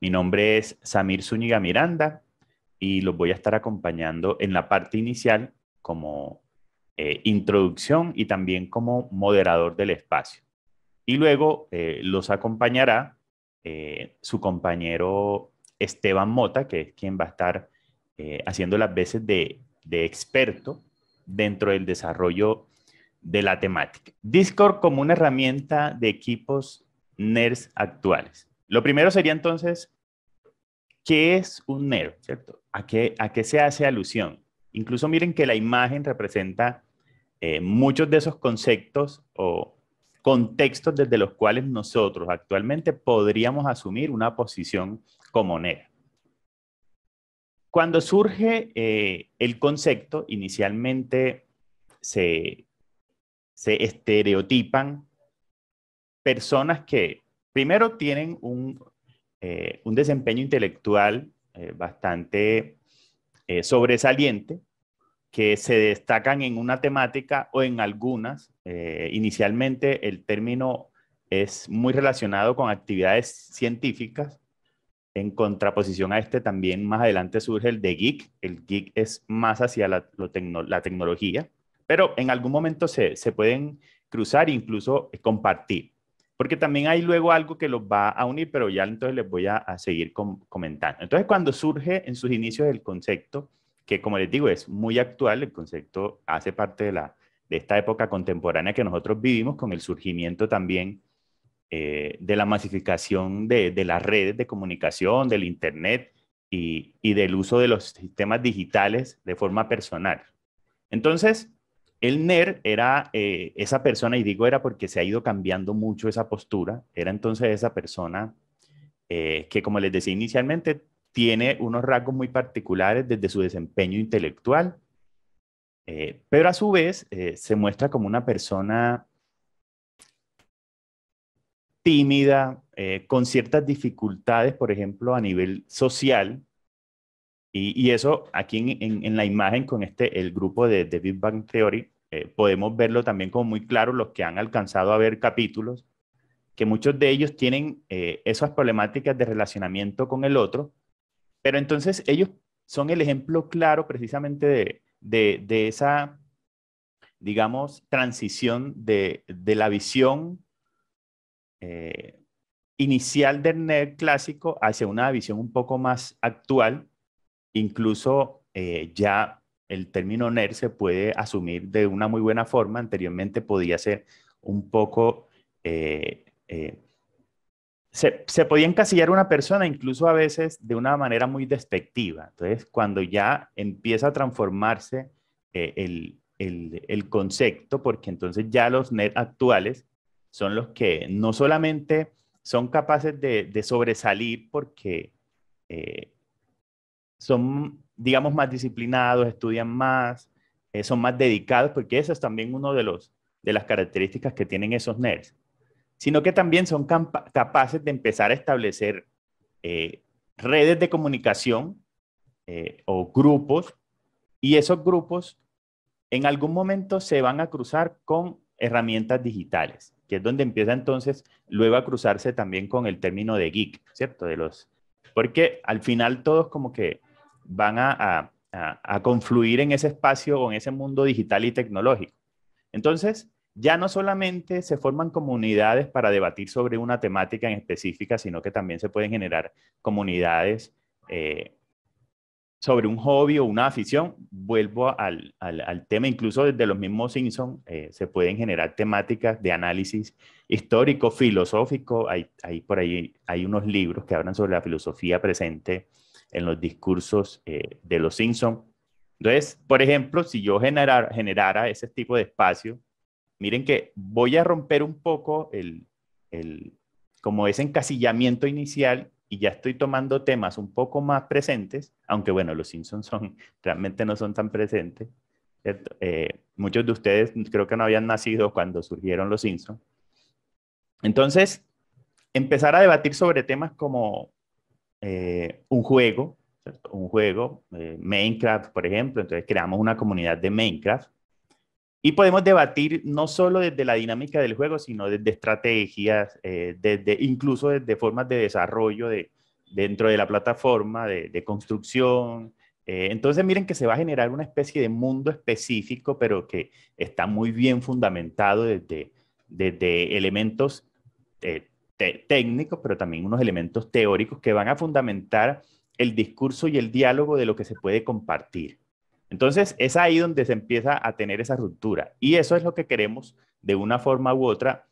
Mi nombre es Samir Zúñiga Miranda y los voy a estar acompañando en la parte inicial como eh, introducción y también como moderador del espacio. Y luego eh, los acompañará eh, su compañero Esteban Mota, que es quien va a estar haciendo las veces de, de experto dentro del desarrollo de la temática. Discord como una herramienta de equipos NERS actuales. Lo primero sería entonces, ¿qué es un nero ¿Cierto? ¿A qué, a se hace alusión? Incluso miren que la imagen representa eh, muchos de esos conceptos o contextos desde los cuales nosotros actualmente podríamos asumir una posición como nerd. Cuando surge eh, el concepto, inicialmente se, se estereotipan personas que primero tienen un, eh, desempeño intelectual eh, bastante eh, sobresaliente, que se destacan en una temática o en algunas. inicialmente el término es muy relacionado con actividades científicas. En contraposición a este, también más adelante surge el de geek. El geek es más hacia la, tecnología, pero en algún momento se, se pueden cruzar e incluso compartir porque también hay luego algo que los va a unir, pero ya entonces les voy a, seguir comentando. Entonces, cuando surge en sus inicios el concepto, que como les digo es muy actual, el concepto hace parte de, la, de esta época contemporánea que nosotros vivimos con el surgimiento también eh, de la masificación de, las redes de comunicación, del Internet y del uso de los sistemas digitales de forma personal. Entonces, el NER era eh, esa persona, y digo era porque se ha ido cambiando mucho esa postura, era entonces esa persona eh, que, como les decía inicialmente, tiene unos rasgos muy particulares desde su desempeño intelectual, eh, pero a su vez se muestra como una persona tímida, con ciertas dificultades, por ejemplo, a nivel social, y, eso aquí en, la imagen con este, el grupo de, Big Bang Theory, eh, podemos verlo también como muy claro los que han alcanzado a ver capítulos, que muchos de ellos tienen eh, esas problemáticas de relacionamiento con el otro, pero entonces ellos son el ejemplo claro precisamente de, esa, digamos, transición de, la visión eh, inicial del nerd clásico hacia una visión un poco más actual Incluso eh, ya el término NER se puede asumir de una muy buena forma. Anteriormente podía ser un poco... Eh, eh, se, podía encasillar una persona incluso a veces de una manera muy despectiva. Entonces, cuando ya empieza a transformarse el, concepto, porque entonces ya los NER actuales son los que no solamente son capaces de, sobresalir porque son, digamos, más disciplinados, estudian más, eh, son más dedicados, porque esa es también una de, de las características que tienen esos nerds, sino que también son capaces de empezar a establecer eh, redes de comunicación eh, o grupos, y esos grupos en algún momento se van a cruzar con herramientas digitales, que es donde empieza entonces luego a cruzarse también con el término de geek, ¿cierto? De los, porque al final todos como que van a, a, confluir en ese espacio o en ese mundo digital y tecnológico. Entonces, ya no solamente se forman comunidades para debatir sobre una temática en específica, sino que también se pueden generar comunidades eh, sobre un hobby o una afición. Vuelvo al, tema, incluso desde los mismos Simpson, eh, se pueden generar temáticas de análisis histórico, filosófico. Hay, por ahí hay unos libros que hablan sobre la filosofía presente en los discursos eh, de los Simpson. Entonces, por ejemplo, si yo generara ese tipo de espacio, miren que voy a romper un poco el, como ese encasillamiento inicial y ya estoy tomando temas un poco más presentes, aunque bueno, los Simpsons son, realmente no son tan presentes. Eh, muchos de ustedes creo que no habían nacido cuando surgieron los Simpsons. Entonces, empezar a debatir sobre temas como eh, un juego, un juego, eh, Minecraft, por ejemplo, entonces creamos una comunidad de Minecraft y podemos debatir no solo desde la dinámica del juego, sino desde estrategias, eh, desde, incluso desde formas de desarrollo dentro de la plataforma, de, construcción. entonces miren que se va a generar una especie de mundo específico, pero que está muy bien fundamentado desde, desde elementos técnicos, pero también unos elementos teóricos que van a fundamentar el discurso y el diálogo de lo que se puede compartir. Entonces, es ahí donde se empieza a tener esa ruptura. Y eso es lo que queremos, de una forma u otra,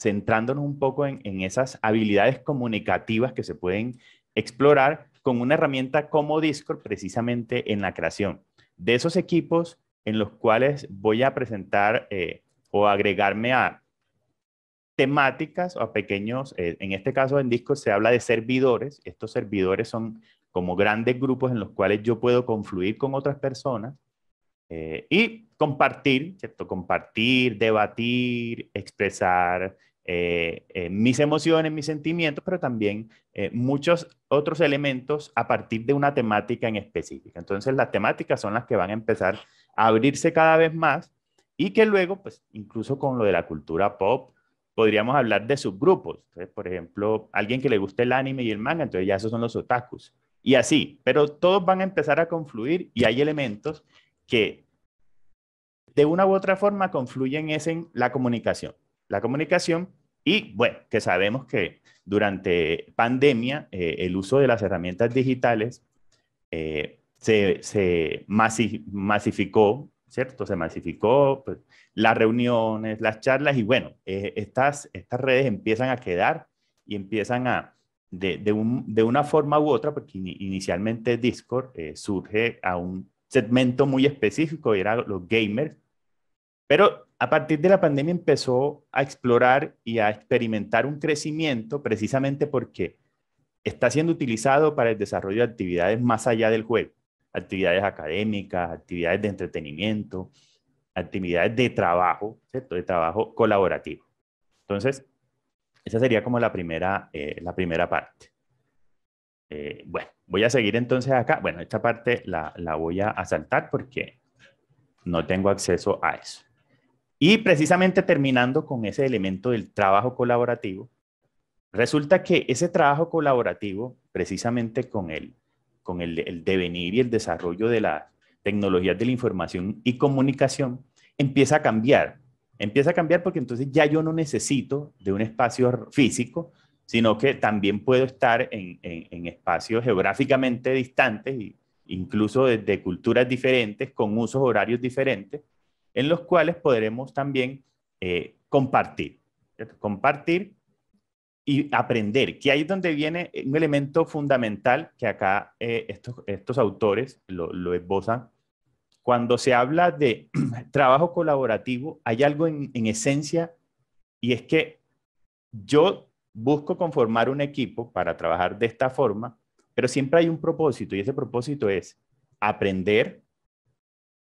centrándonos un poco en, esas habilidades comunicativas que se pueden explorar con una herramienta como Discord, precisamente en la creación de esos equipos en los cuales voy a presentar eh, o agregarme a temáticas o a pequeños, eh, en este caso en Discord se habla de servidores, estos servidores son como grandes grupos en los cuales yo puedo confluir con otras personas eh, y compartir, ¿cierto? Compartir, debatir, expresar eh, mis emociones, mis sentimientos, pero también muchos otros elementos a partir de una temática en específica. Entonces las temáticas son las que van a empezar a abrirse cada vez más y que luego, pues incluso con lo de la cultura pop, podríamos hablar de subgrupos. por ejemplo, alguien que le guste el anime y el manga, entonces ya esos son los otakus. Y así, pero todos van a empezar a confluir y hay elementos que de una u otra forma confluyen es en la comunicación. La comunicación y bueno, que sabemos que durante pandemia eh, el uso de las herramientas digitales eh, se, masificó se masificó pues, las reuniones, las charlas y bueno, eh, estas, estas redes empiezan a quedar y empiezan a, de, una forma u otra, porque inicialmente Discord eh, surge a un segmento muy específico, y eran los gamers, pero a partir de la pandemia empezó a explorar y a experimentar un crecimiento precisamente porque está siendo utilizado para el desarrollo de actividades más allá del juego actividades académicas, actividades de entretenimiento, actividades de trabajo, ¿cierto? De trabajo colaborativo. Entonces, esa sería como la primera, eh, la primera parte. Eh, bueno, voy a seguir entonces acá. Bueno, esta parte la, la voy a saltar porque no tengo acceso a eso. Y precisamente terminando con ese elemento del trabajo colaborativo, resulta que ese trabajo colaborativo, precisamente con el con el, devenir y el desarrollo de las tecnologías de la información y comunicación, empieza a cambiar. Empieza a cambiar porque entonces ya yo no necesito de un espacio físico, sino que también puedo estar en, espacios geográficamente distantes, incluso desde culturas diferentes, con usos horarios diferentes, en los cuales podremos también eh, compartir. Compartir y aprender, que ahí es donde viene eh, un elemento fundamental que acá eh, estos, estos, autores lo, esbozan. Cuando se habla de trabajo colaborativo, hay algo en, esencia y es que yo busco conformar un equipo para trabajar de esta forma, pero siempre hay un propósito y ese propósito es aprender,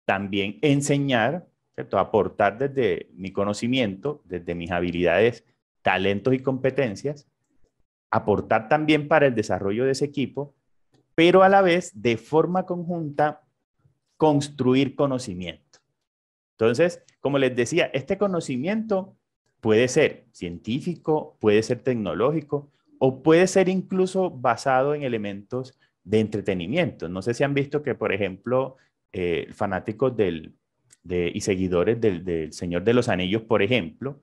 también enseñar, ¿cierto? aportar desde mi conocimiento, desde mis habilidades talentos y competencias, aportar también para el desarrollo de ese equipo, pero a la vez, de forma conjunta, construir conocimiento. Entonces, como les decía, este conocimiento puede ser científico, puede ser tecnológico o puede ser incluso basado en elementos de entretenimiento. No sé si han visto que, por ejemplo, eh, fanáticos y seguidores del, Señor de los Anillos, por ejemplo,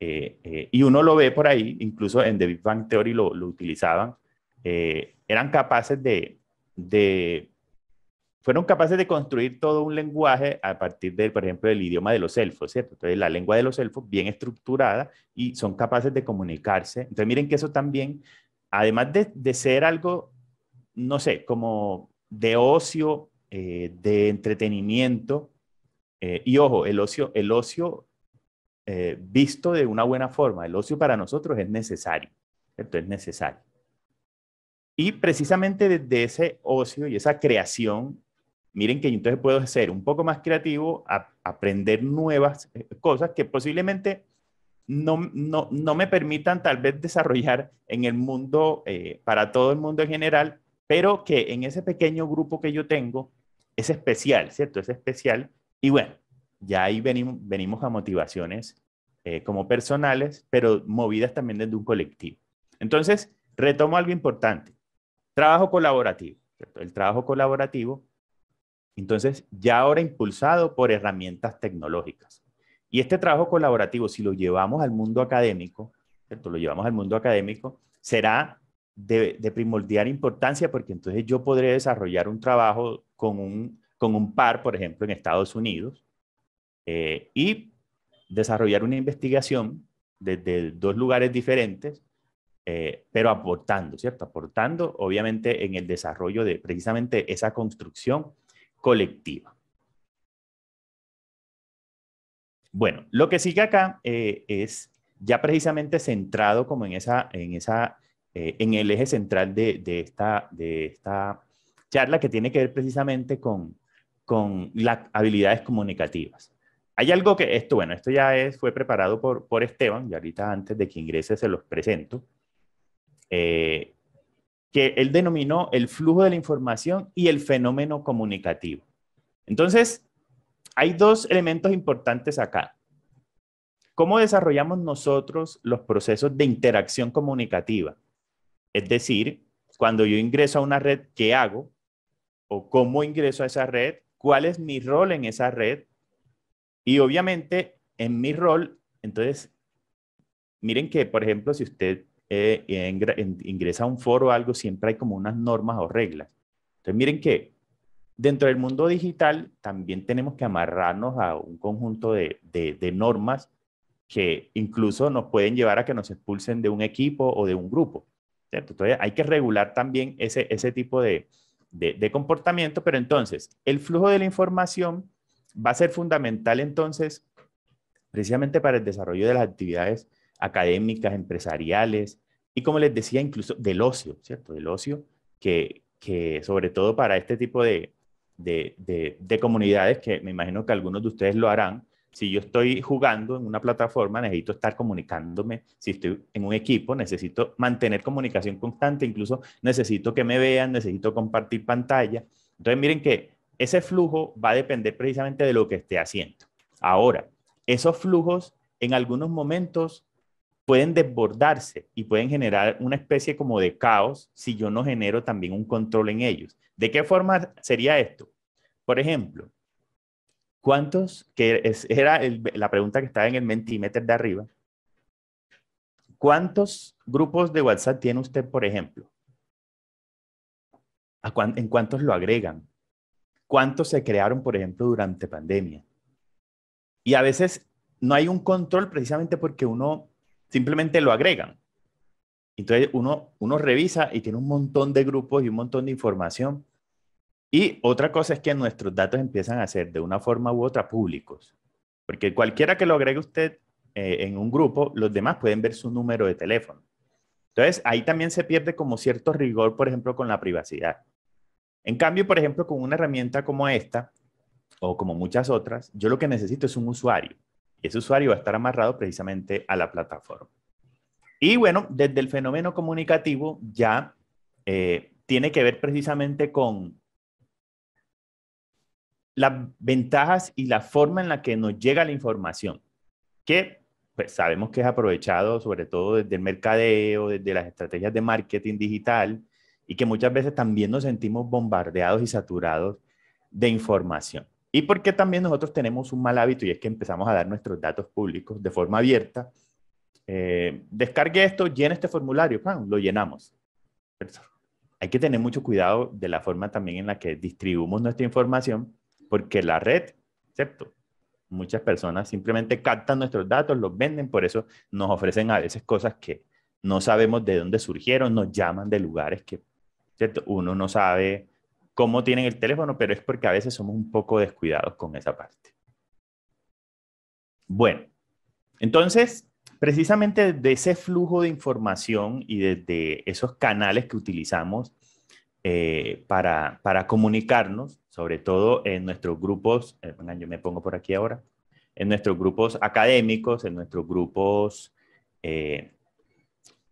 eh, eh, y uno lo ve por ahí, incluso en The Big Bang Theory lo, utilizaban, eh, eran capaces de, fueron capaces de construir todo un lenguaje a partir de, por ejemplo, del idioma de los elfos, ¿cierto? Entonces, la lengua de los elfos bien estructurada y son capaces de comunicarse. Entonces, miren que eso también, además de, de ser algo, no sé, como de ocio, de entretenimiento, y ojo, el ocio, el ocio eh, visto de una buena forma, el ocio para nosotros es necesario, ¿cierto? Es necesario. Y precisamente desde ese ocio y esa creación, miren que yo entonces puedo ser un poco más creativo, aprender nuevas eh, cosas que posiblemente no, me permitan tal vez desarrollar en el mundo, eh, para todo el mundo en general, pero que en ese pequeño grupo que yo tengo es especial, ¿cierto? Es especial. Y bueno, ya ahí venimos, a motivaciones eh, como personales, pero movidas también desde un colectivo. Entonces, retomo algo importante. Trabajo colaborativo. El trabajo colaborativo, entonces, ya ahora impulsado por herramientas tecnológicas. Y este trabajo colaborativo, si lo llevamos al mundo académico, lo llevamos al mundo académico, será de, de, primordial importancia porque entonces yo podré desarrollar un trabajo con un par, por ejemplo, en Estados Unidos, eh, y desarrollar una investigación desde dos lugares diferentes, eh, pero aportando, ¿cierto? Aportando, obviamente, en el desarrollo de precisamente esa construcción colectiva. Bueno, lo que sigue acá eh, es ya precisamente centrado como en el eje central de, de, esta, charla que tiene que ver precisamente con las habilidades comunicativas. Hay algo que, esto, bueno, esto ya es, fue preparado por, por Esteban, y ahorita antes de que ingrese se los presento, eh, que él denominó el flujo de la información y el fenómeno comunicativo. Entonces, hay dos elementos importantes acá. ¿Cómo desarrollamos nosotros los procesos de interacción comunicativa? Es decir, cuando yo ingreso a una red, ¿qué hago? ¿O cómo ingreso a esa red? ¿Cuál es mi rol en esa red? Y obviamente, en mi rol, entonces, miren que, por ejemplo, si usted eh, ingresa a un foro o algo, siempre hay como unas normas o reglas. Entonces, miren que dentro del mundo digital también tenemos que amarrarnos a un conjunto de, normas que incluso nos pueden llevar a que nos expulsen de un equipo o de un grupo. Entonces, hay que regular también ese, ese tipo de comportamiento, pero entonces, el flujo de la información va a ser fundamental entonces, precisamente para el desarrollo de las actividades académicas, empresariales y, como les decía, incluso del ocio, ¿cierto? Del ocio, que, que sobre todo para este tipo de, de, de comunidades, que me imagino que algunos de ustedes lo harán, si yo estoy jugando en una plataforma, necesito estar comunicándome. Si estoy en un equipo, necesito mantener comunicación constante. Incluso necesito que me vean, necesito compartir pantalla. Entonces, miren que ese flujo va a depender precisamente de lo que esté haciendo. Ahora, esos flujos en algunos momentos pueden desbordarse y pueden generar una especie como de caos si yo no genero también un control en ellos. ¿De qué forma sería esto? Por ejemplo, ¿cuántos, que era la pregunta que estaba en el mentimeter de arriba, ¿cuántos grupos de WhatsApp tiene usted, por ejemplo? ¿En cuántos lo agregan? cuántos se crearon, por ejemplo, durante pandemia. Y a veces no hay un control precisamente porque uno simplemente lo agregan. Entonces uno, revisa y tiene un montón de grupos y un montón de información. Y otra cosa es que nuestros datos empiezan a ser de una forma u otra públicos. Porque cualquiera que lo agregue usted eh, en un grupo, los demás pueden ver su número de teléfono. Entonces ahí también se pierde como cierto rigor, por ejemplo, con la privacidad. En cambio, por ejemplo, con una herramienta como esta o como muchas otras, yo lo que necesito es un usuario. Y ese usuario va a estar amarrado precisamente a la plataforma. Y bueno, desde el fenómeno comunicativo ya eh, tiene que ver precisamente con las ventajas y la forma en la que nos llega la información, que pues, sabemos que es aprovechado sobre todo desde el mercadeo, desde las estrategias de marketing digital, y que muchas veces también nos sentimos bombardeados y saturados de información. Y porque también nosotros tenemos un mal hábito y es que empezamos a dar nuestros datos públicos de forma abierta. Eh, descargue esto, llene este formulario, lo llenamos. hay que tener mucho cuidado de la forma también en la que distribuimos nuestra información, porque la red, ¿cierto? Muchas personas simplemente captan nuestros datos, los venden, por eso nos ofrecen a veces cosas que no sabemos de dónde surgieron, nos llaman de lugares que uno no sabe cómo tienen el teléfono, pero es porque a veces somos un poco descuidados con esa parte. Bueno, entonces, precisamente de ese flujo de información y desde esos canales que utilizamos eh, para, comunicarnos, sobre todo en nuestros grupos, eh, yo me pongo por aquí ahora, en nuestros grupos académicos, en nuestros grupos eh,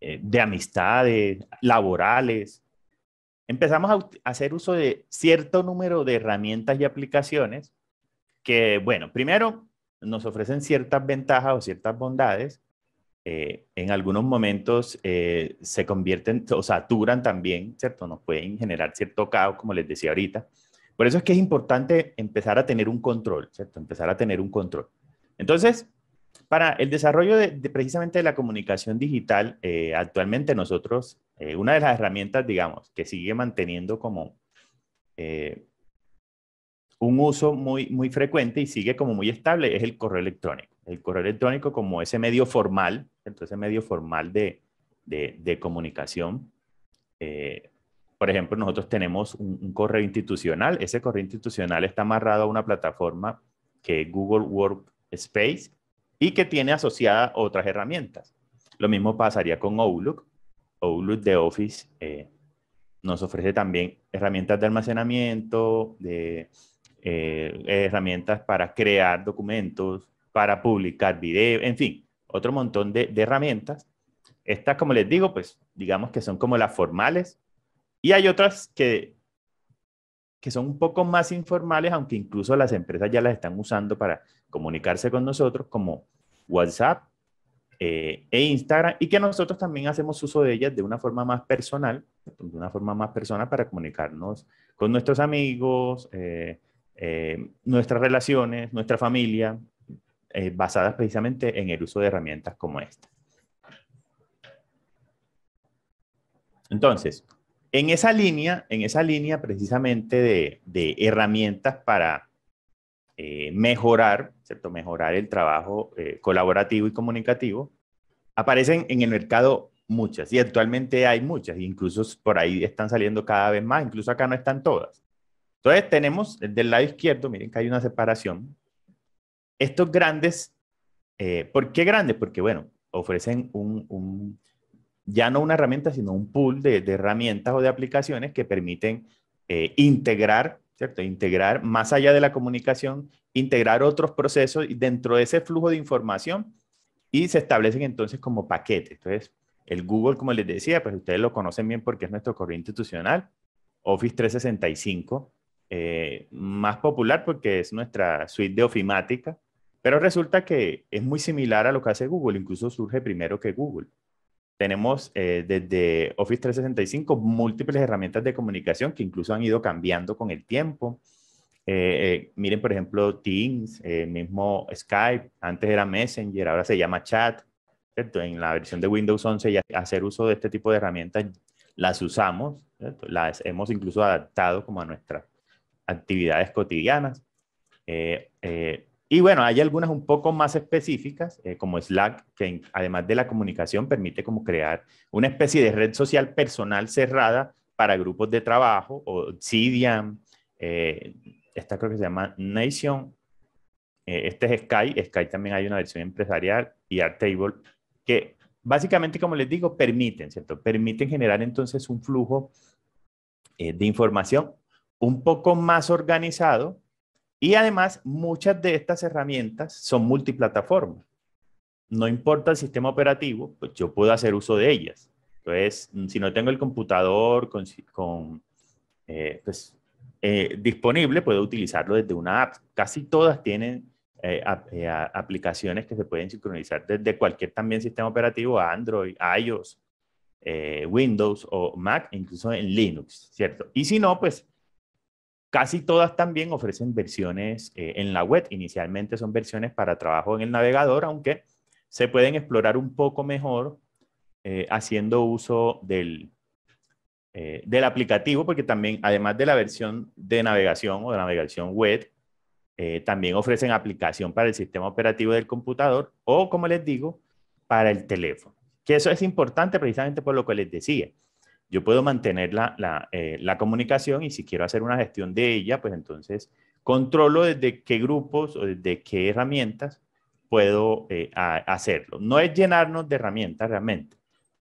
de amistades, laborales, empezamos a hacer uso de cierto número de herramientas y aplicaciones que, bueno, primero nos ofrecen ciertas ventajas o ciertas bondades. Eh, en algunos momentos eh, se convierten o saturan también, ¿cierto? Nos pueden generar cierto caos, como les decía ahorita. Por eso es que es importante empezar a tener un control, ¿cierto? Empezar a tener un control. Entonces, para el desarrollo de, precisamente de la comunicación digital, eh, actualmente nosotros, eh, una de las herramientas, digamos, que sigue manteniendo como eh, un uso muy, muy frecuente y sigue como muy estable es el correo electrónico. El correo electrónico como ese medio formal, entonces medio formal de, comunicación. por ejemplo, nosotros tenemos un, correo institucional. Ese correo institucional está amarrado a una plataforma que es Google Workspace, y que tiene asociadas otras herramientas. Lo mismo pasaría con Outlook. Outlook de Office eh, nos ofrece también herramientas de almacenamiento, de eh, herramientas para crear documentos, para publicar videos, en fin, otro montón de, herramientas. Estas, como les digo, pues digamos que son como las formales y hay otras que son un poco más informales, aunque incluso las empresas ya las están usando para comunicarse con nosotros como WhatsApp eh, e Instagram y que nosotros también hacemos uso de ellas de una forma más personal, de una forma más personal para comunicarnos con nuestros amigos, eh, eh, nuestras relaciones, nuestra familia, basadas precisamente en el uso de herramientas como esta. Entonces, en esa línea, en esa línea precisamente de herramientas para eh, mejorar, ¿cierto? mejorar el trabajo eh, colaborativo y comunicativo, aparecen en el mercado muchas y actualmente hay muchas, e incluso por ahí están saliendo cada vez más, incluso acá no están todas. Entonces tenemos eh, del lado izquierdo, miren que hay una separación, estos grandes, ¿por qué grandes? Porque bueno, ofrecen un, ya no una herramienta, sino un pool de, herramientas o de aplicaciones que permiten integrar ¿cierto? Integrar, más allá de la comunicación, integrar otros procesos dentro de ese flujo de información y se establecen entonces como paquetes. Entonces, el Google, como les decía, pues ustedes lo conocen bien porque es nuestro correo institucional, Office 365, eh, más popular porque es nuestra suite de ofimática, pero resulta que es muy similar a lo que hace Google, incluso surge primero que Google tenemos eh, desde Office 365 múltiples herramientas de comunicación que incluso han ido cambiando con el tiempo. Eh, eh, miren, por ejemplo, Teams, mismo Skype, antes era Messenger, ahora se llama Chat. En la versión de Windows 11 ya hacer uso de este tipo de herramientas las usamos, las hemos incluso adaptado como a nuestras actividades cotidianas. Eh, y bueno, hay algunas un poco más específicas, eh, como Slack, que además de la comunicación permite como crear una especie de red social personal cerrada para grupos de trabajo, o Obsidian, eh, esta creo que se llama Nation, eh, este es Sky, Sky también hay una versión empresarial y table, que básicamente, como les digo, permiten, ¿cierto? Permiten generar entonces un flujo de información un poco más organizado y además, muchas de estas herramientas son multiplataformas. No importa el sistema operativo, pues yo puedo hacer uso de ellas. Entonces, mm, si no tengo el computador con, eh, pues, eh, disponible, puedo utilizarlo desde una app. Casi todas tienen eh, aplicaciones que se pueden sincronizar desde cualquier también sistema operativo, Android, iOS, Windows o Mac, incluso en Linux, ¿cierto? Y si no, pues Casi todas también ofrecen versiones eh, en la web. Inicialmente son versiones para trabajo en el navegador, aunque se pueden explorar un poco mejor eh, haciendo uso del, eh, del aplicativo, porque también, además de la versión de navegación o de navegación web, también ofrecen aplicación para el sistema operativo del computador o, como les digo, para el teléfono. Que eso es importante precisamente por lo que les decía yo puedo mantener la, eh, la, comunicación y si quiero hacer una gestión de ella, pues entonces controlo desde qué grupos o desde qué herramientas puedo eh, hacerlo. No es llenarnos de herramientas realmente,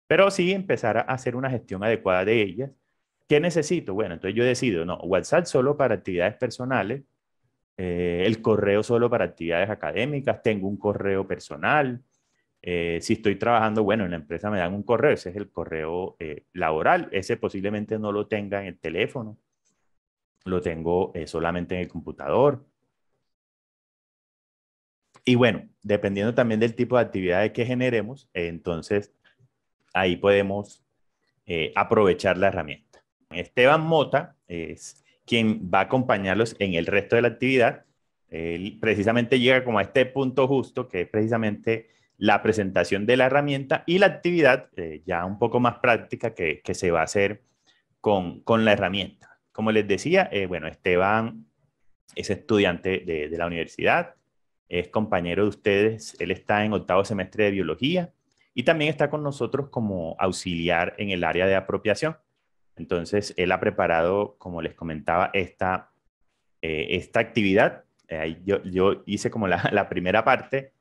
pero sí empezar a hacer una gestión adecuada de ellas. ¿Qué necesito? Bueno, entonces yo decido, no, WhatsApp solo para actividades personales, eh, el correo solo para actividades académicas, tengo un correo personal, eh, si estoy trabajando, bueno, en la empresa me dan un correo, ese es el correo eh, laboral, ese posiblemente no lo tenga en el teléfono, lo tengo eh, solamente en el computador. Y bueno, dependiendo también del tipo de actividades que generemos, entonces ahí podemos aprovechar la herramienta. Esteban Mota es quien va a acompañarlos en el resto de la actividad. Él precisamente llega como a este punto justo, que es precisamente la presentación de la herramienta y la actividad eh, ya un poco más práctica que, que se va a hacer con, con, la herramienta. Como les decía, eh, bueno, Esteban es estudiante de, la universidad, es compañero de ustedes, él está en octavo semestre de biología y también está con nosotros como auxiliar en el área de apropiación. Entonces, él ha preparado, como les comentaba, esta, eh, esta actividad. Yo, yo, hice como la, la primera parte,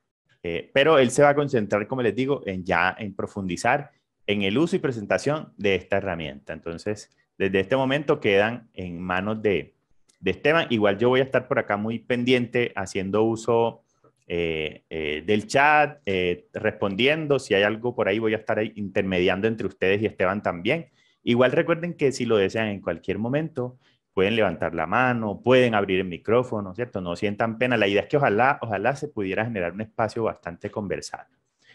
eh, pero él se va a concentrar, como les digo, en ya en profundizar en el uso y presentación de esta herramienta. Entonces, desde este momento quedan en manos de, Esteban. Igual yo voy a estar por acá muy pendiente haciendo uso eh, eh, del chat, respondiendo. Si hay algo por ahí, voy a estar intermediando entre ustedes y Esteban también. Igual recuerden que si lo desean en cualquier momento, pueden levantar la mano, pueden abrir el micrófono, ¿cierto? No sientan pena. La idea es que ojalá, ojalá se pudiera generar un espacio bastante conversado.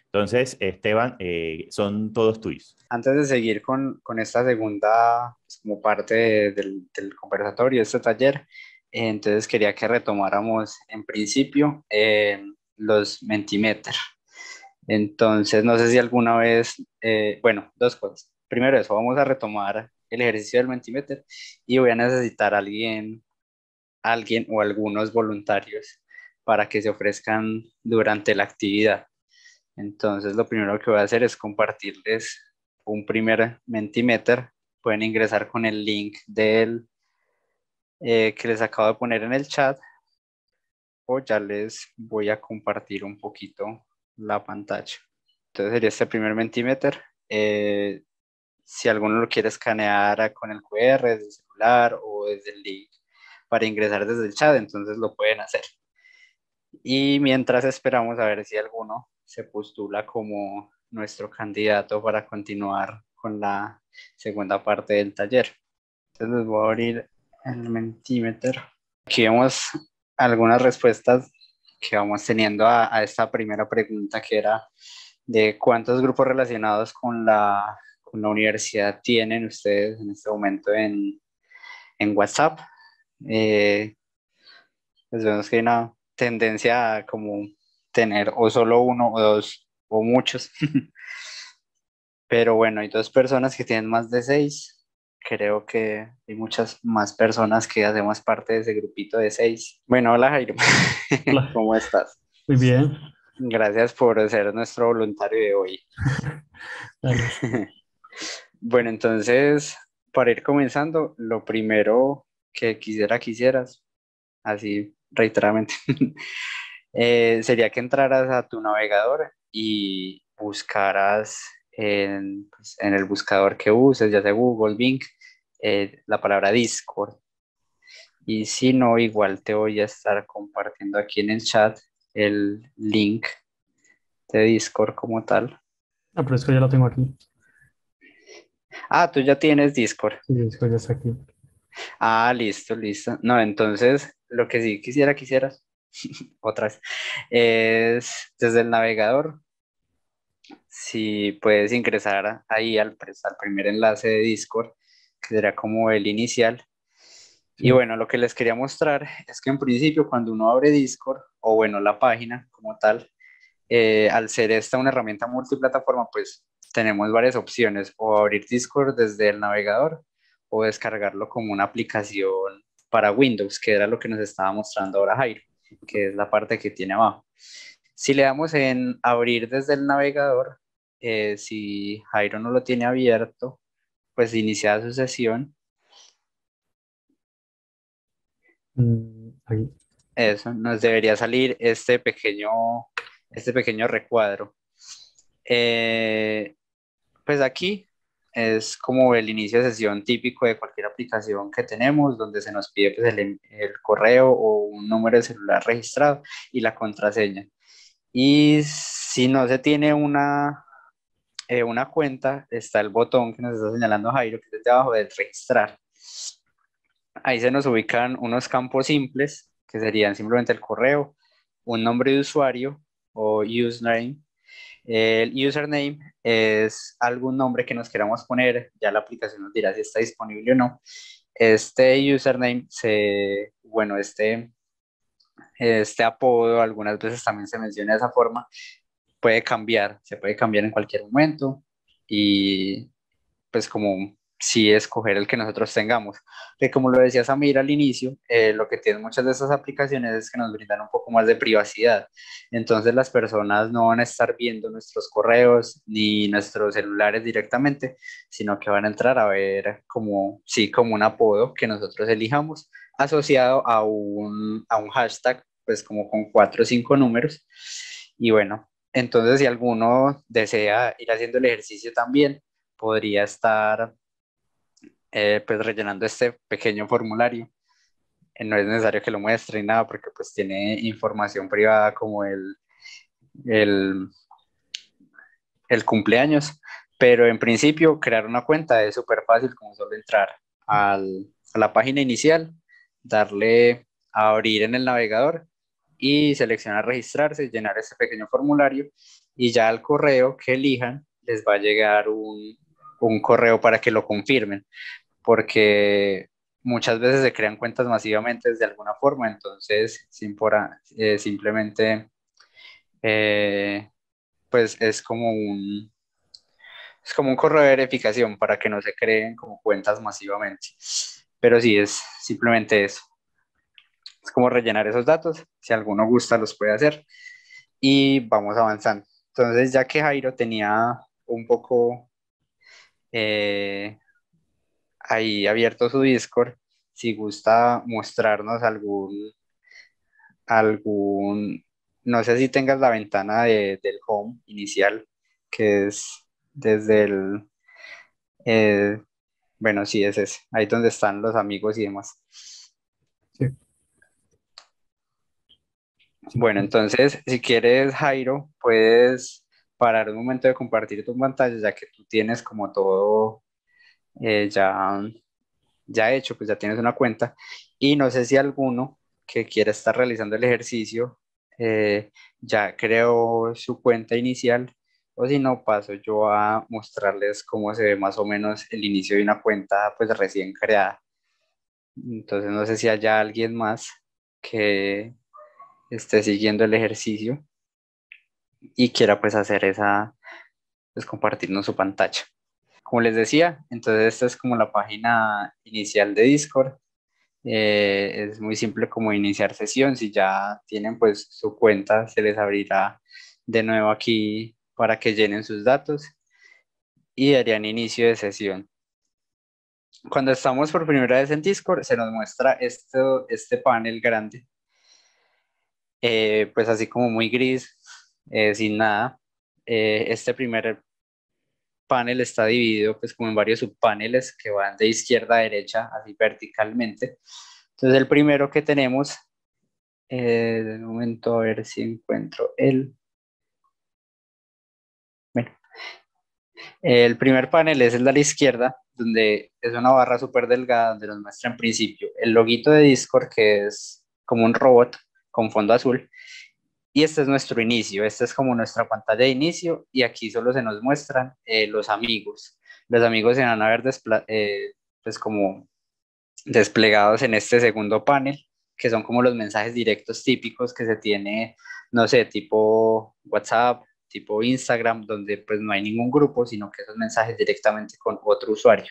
Entonces, Esteban, eh, son todos tuyos. Antes de seguir con, con esta segunda, pues, como parte del, conversatorio, este taller, eh, entonces quería que retomáramos en principio eh, los Mentimeter. Entonces, no sé si alguna vez, bueno, dos cosas. Primero eso, vamos a retomar el ejercicio del Mentimeter y voy a necesitar a alguien, alguien o algunos voluntarios para que se ofrezcan durante la actividad. Entonces lo primero que voy a hacer es compartirles un primer Mentimeter. Pueden ingresar con el link del eh, que les acabo de poner en el chat o ya les voy a compartir un poquito la pantalla. Entonces sería este primer Mentimeter. Eh, si alguno lo quiere escanear con el QR desde el celular o desde el link para ingresar desde el chat, entonces lo pueden hacer. Y mientras esperamos a ver si alguno se postula como nuestro candidato para continuar con la segunda parte del taller. Entonces voy a abrir el Mentimeter. Aquí vemos algunas respuestas que vamos teniendo a, a esta primera pregunta que era de cuántos grupos relacionados con la una universidad tienen ustedes en este momento en, WhatsApp. Eh, pues vemos que hay una tendencia a como tener o solo uno o dos o muchos. Pero bueno, hay dos personas que tienen más de seis. Creo que hay muchas más personas que hacemos parte de ese grupito de seis. Bueno, hola Jairo. ¿Cómo estás? Muy bien. Gracias por ser nuestro voluntario de hoy. Bueno, entonces, para ir comenzando, lo primero que quisiera quisieras, así reiteradamente, eh, sería que entraras a tu navegador y buscaras en, pues, el buscador que uses, ya sea Google, Bing, eh, la palabra Discord. Y si no, igual te voy a estar compartiendo aquí en el chat el link de Discord como tal. Ah, pero es que ya lo tengo aquí. Ah, tú ya tienes Discord. Discord ya está aquí. Ah, listo, listo. No, entonces, lo que sí quisiera quisieras, otra es desde el navegador, si puedes ingresar ahí al, pues, primer enlace de Discord, que será como el inicial. Y bueno, lo que les quería mostrar es que en principio cuando uno abre Discord, o bueno, la página como tal, eh, al ser esta una herramienta multiplataforma, pues tenemos varias opciones, o abrir Discord desde el navegador o descargarlo como una aplicación para Windows, que era lo que nos estaba mostrando ahora Jairo, que es la parte que tiene abajo. Si le damos en abrir desde el navegador, eh, si Jairo no lo tiene abierto, pues inicia su sesión. Mm, Eso, nos debería salir este pequeño, este pequeño recuadro. Eh, pues aquí es como el inicio de sesión típico de cualquier aplicación que tenemos, donde se nos pide pues, el, correo o un número de celular registrado y la contraseña. Y si no se tiene una, eh, una cuenta, está el botón que nos está señalando Jairo, que es debajo abajo del registrar. Ahí se nos ubican unos campos simples, que serían simplemente el correo, un nombre de usuario o username, el username es algún nombre que nos queramos poner, ya la aplicación nos dirá si está disponible o no. Este username se, bueno, este, este apodo algunas veces también se menciona de esa forma, puede cambiar, se puede cambiar en cualquier momento y pues como sí escoger el que nosotros tengamos. Que como lo decía Samir al inicio, eh, lo que tienen muchas de esas aplicaciones es que nos brindan un poco más de privacidad. Entonces las personas no van a estar viendo nuestros correos ni nuestros celulares directamente, sino que van a entrar a ver como, sí, como un apodo que nosotros elijamos asociado a un, a un hashtag, pues como con cuatro o cinco números. Y bueno, entonces si alguno desea ir haciendo el ejercicio también, podría estar eh, pues rellenando este pequeño formulario. Eh, no es necesario que lo muestre ni nada porque pues tiene información privada como el, el, el cumpleaños, pero en principio crear una cuenta es súper fácil como solo entrar al, a la página inicial, darle a abrir en el navegador y seleccionar registrarse, llenar ese pequeño formulario y ya al correo que elijan les va a llegar un, un correo para que lo confirmen, porque muchas veces se crean cuentas masivamente de alguna forma, entonces eh, simplemente eh, pues es como un es como un correo de verificación para que no se creen como cuentas masivamente. Pero sí, es simplemente eso. Es como rellenar esos datos. Si alguno gusta, los puede hacer. Y vamos avanzando. Entonces, ya que Jairo tenía un poco eh, ahí abierto su Discord, si gusta mostrarnos algún, algún, no sé si tengas la ventana del home inicial, que es desde el, eh, bueno, sí, es ese, ahí donde están los amigos y demás. Bueno, entonces, si quieres, Jairo, puedes parar un momento de compartir tus pantalla, ya que tú tienes como todo eh, ya, ya hecho, pues ya tienes una cuenta. Y no sé si alguno que quiera estar realizando el ejercicio eh, ya creó su cuenta inicial o si no paso yo a mostrarles cómo se ve más o menos el inicio de una cuenta pues recién creada. Entonces no sé si haya alguien más que esté siguiendo el ejercicio y quiera pues hacer esa, pues compartirnos su pantalla. Como les decía, entonces esta es como la página inicial de Discord. Eh, es muy simple como iniciar sesión. Si ya tienen pues su cuenta, se les abrirá de nuevo aquí para que llenen sus datos y darían inicio de sesión. Cuando estamos por primera vez en Discord, se nos muestra esto, este panel grande, eh, pues así como muy gris, eh, sin nada. Eh, este primer panel está dividido pues como en varios subpaneles que van de izquierda a derecha, así verticalmente. Entonces el primero que tenemos, eh, de momento a ver si encuentro el... Bueno. El primer panel es el de la izquierda, donde es una barra súper delgada donde nos muestra en principio el loguito de Discord, que es como un robot con fondo azul, y este es nuestro inicio, este es como nuestra pantalla de inicio y aquí solo se nos muestran eh, los amigos. Los amigos se van a ver eh, pues como desplegados en este segundo panel, que son como los mensajes directos típicos que se tiene, no sé, tipo WhatsApp, tipo Instagram, donde pues no hay ningún grupo, sino que esos mensajes directamente con otro usuario.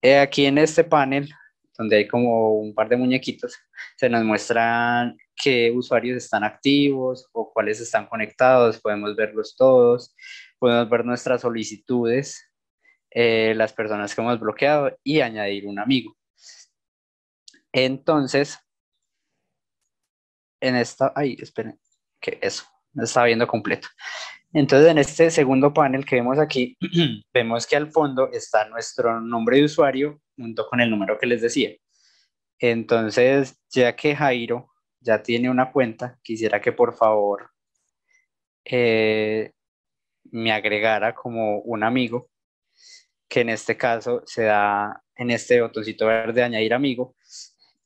Eh, aquí en este panel donde hay como un par de muñequitos, se nos muestran qué usuarios están activos o cuáles están conectados, podemos verlos todos, podemos ver nuestras solicitudes, eh, las personas que hemos bloqueado y añadir un amigo. Entonces, en esta, ay, esperen, que eso, no estaba viendo completo. Entonces, en este segundo panel que vemos aquí, vemos que al fondo está nuestro nombre de usuario junto con el número que les decía. Entonces, ya que Jairo ya tiene una cuenta, quisiera que por favor eh, me agregara como un amigo, que en este caso se da en este botoncito verde añadir amigo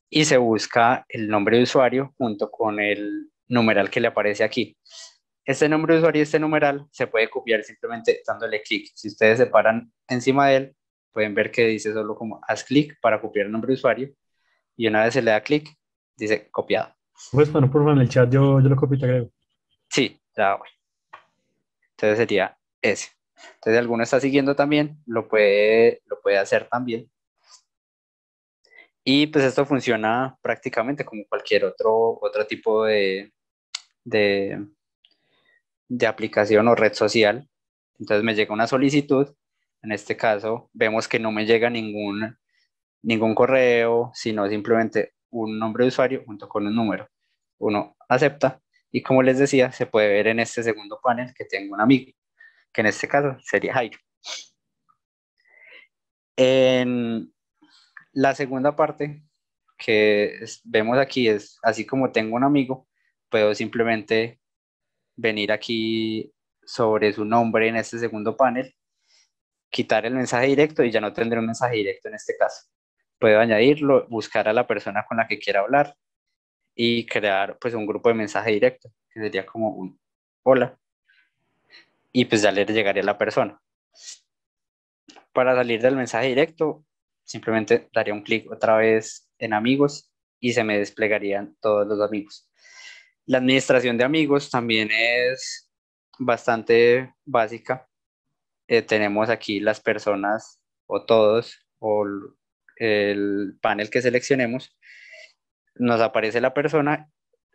y se busca el nombre de usuario junto con el numeral que le aparece aquí. Este nombre de usuario y este numeral se puede copiar simplemente dándole clic. Si ustedes se paran encima de él, pueden ver que dice solo como haz clic para copiar el nombre de usuario y una vez se le da clic, dice copiado. Pues bueno, por favor, en el chat yo, yo lo copio y te agrego. Sí, ya voy. Entonces sería ese. Entonces, si alguno está siguiendo también, lo puede, lo puede hacer también. Y pues esto funciona prácticamente como cualquier otro, otro tipo de, de, de aplicación o red social. Entonces me llega una solicitud en este caso, vemos que no me llega ningún, ningún correo, sino simplemente un nombre de usuario junto con un número. Uno acepta y como les decía, se puede ver en este segundo panel que tengo un amigo, que en este caso sería Jairo. En la segunda parte que vemos aquí es, así como tengo un amigo, puedo simplemente venir aquí sobre su nombre en este segundo panel quitar el mensaje directo y ya no tendré un mensaje directo en este caso. Puedo añadirlo, buscar a la persona con la que quiera hablar y crear pues un grupo de mensaje directo, que sería como un hola. Y pues ya le llegaría a la persona. Para salir del mensaje directo, simplemente daría un clic otra vez en amigos y se me desplegarían todos los amigos. La administración de amigos también es bastante básica eh, tenemos aquí las personas o todos o el panel que seleccionemos, nos aparece la persona,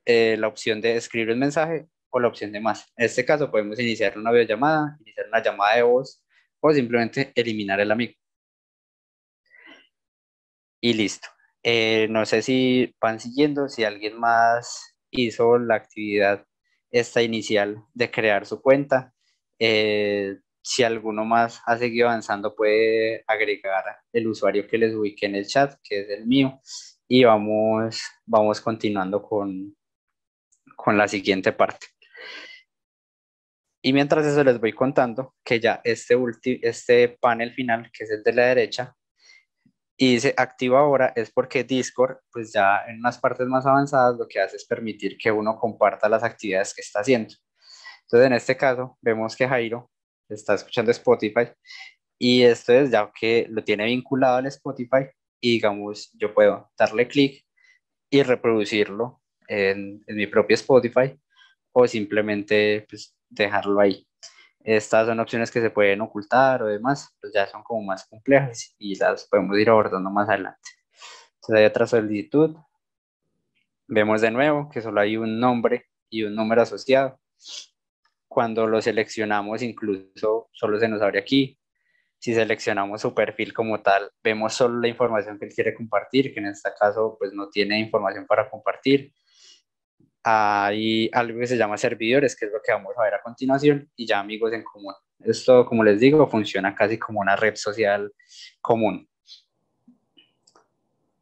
eh, la opción de escribir el mensaje o la opción de más. En este caso podemos iniciar una videollamada, iniciar una llamada de voz o simplemente eliminar el amigo. Y listo. Eh, no sé si van siguiendo, si alguien más hizo la actividad esta inicial de crear su cuenta si alguno más ha seguido avanzando puede agregar el usuario que les ubique en el chat, que es el mío, y vamos, vamos continuando con, con la siguiente parte. Y mientras eso les voy contando que ya este, este panel final, que es el de la derecha, y dice activa ahora es porque Discord, pues ya en unas partes más avanzadas lo que hace es permitir que uno comparta las actividades que está haciendo. Entonces en este caso vemos que Jairo está escuchando Spotify. Y esto es ya que lo tiene vinculado al Spotify y digamos, yo puedo darle clic y reproducirlo en, mi propio Spotify o simplemente pues, dejarlo ahí. Estas son opciones que se pueden ocultar o demás, pues ya son como más complejas y las podemos ir abordando más adelante. Entonces hay otra solicitud. Vemos de nuevo que solo hay un nombre y un número asociado. Cuando lo seleccionamos, incluso solo se nos abre aquí. Si seleccionamos su perfil como tal, vemos solo la información que él quiere compartir, que en este caso pues no tiene información para compartir. Hay algo que se llama servidores, que es lo que vamos a ver a continuación, y ya amigos en común. Esto, como les digo, funciona casi como una red social común.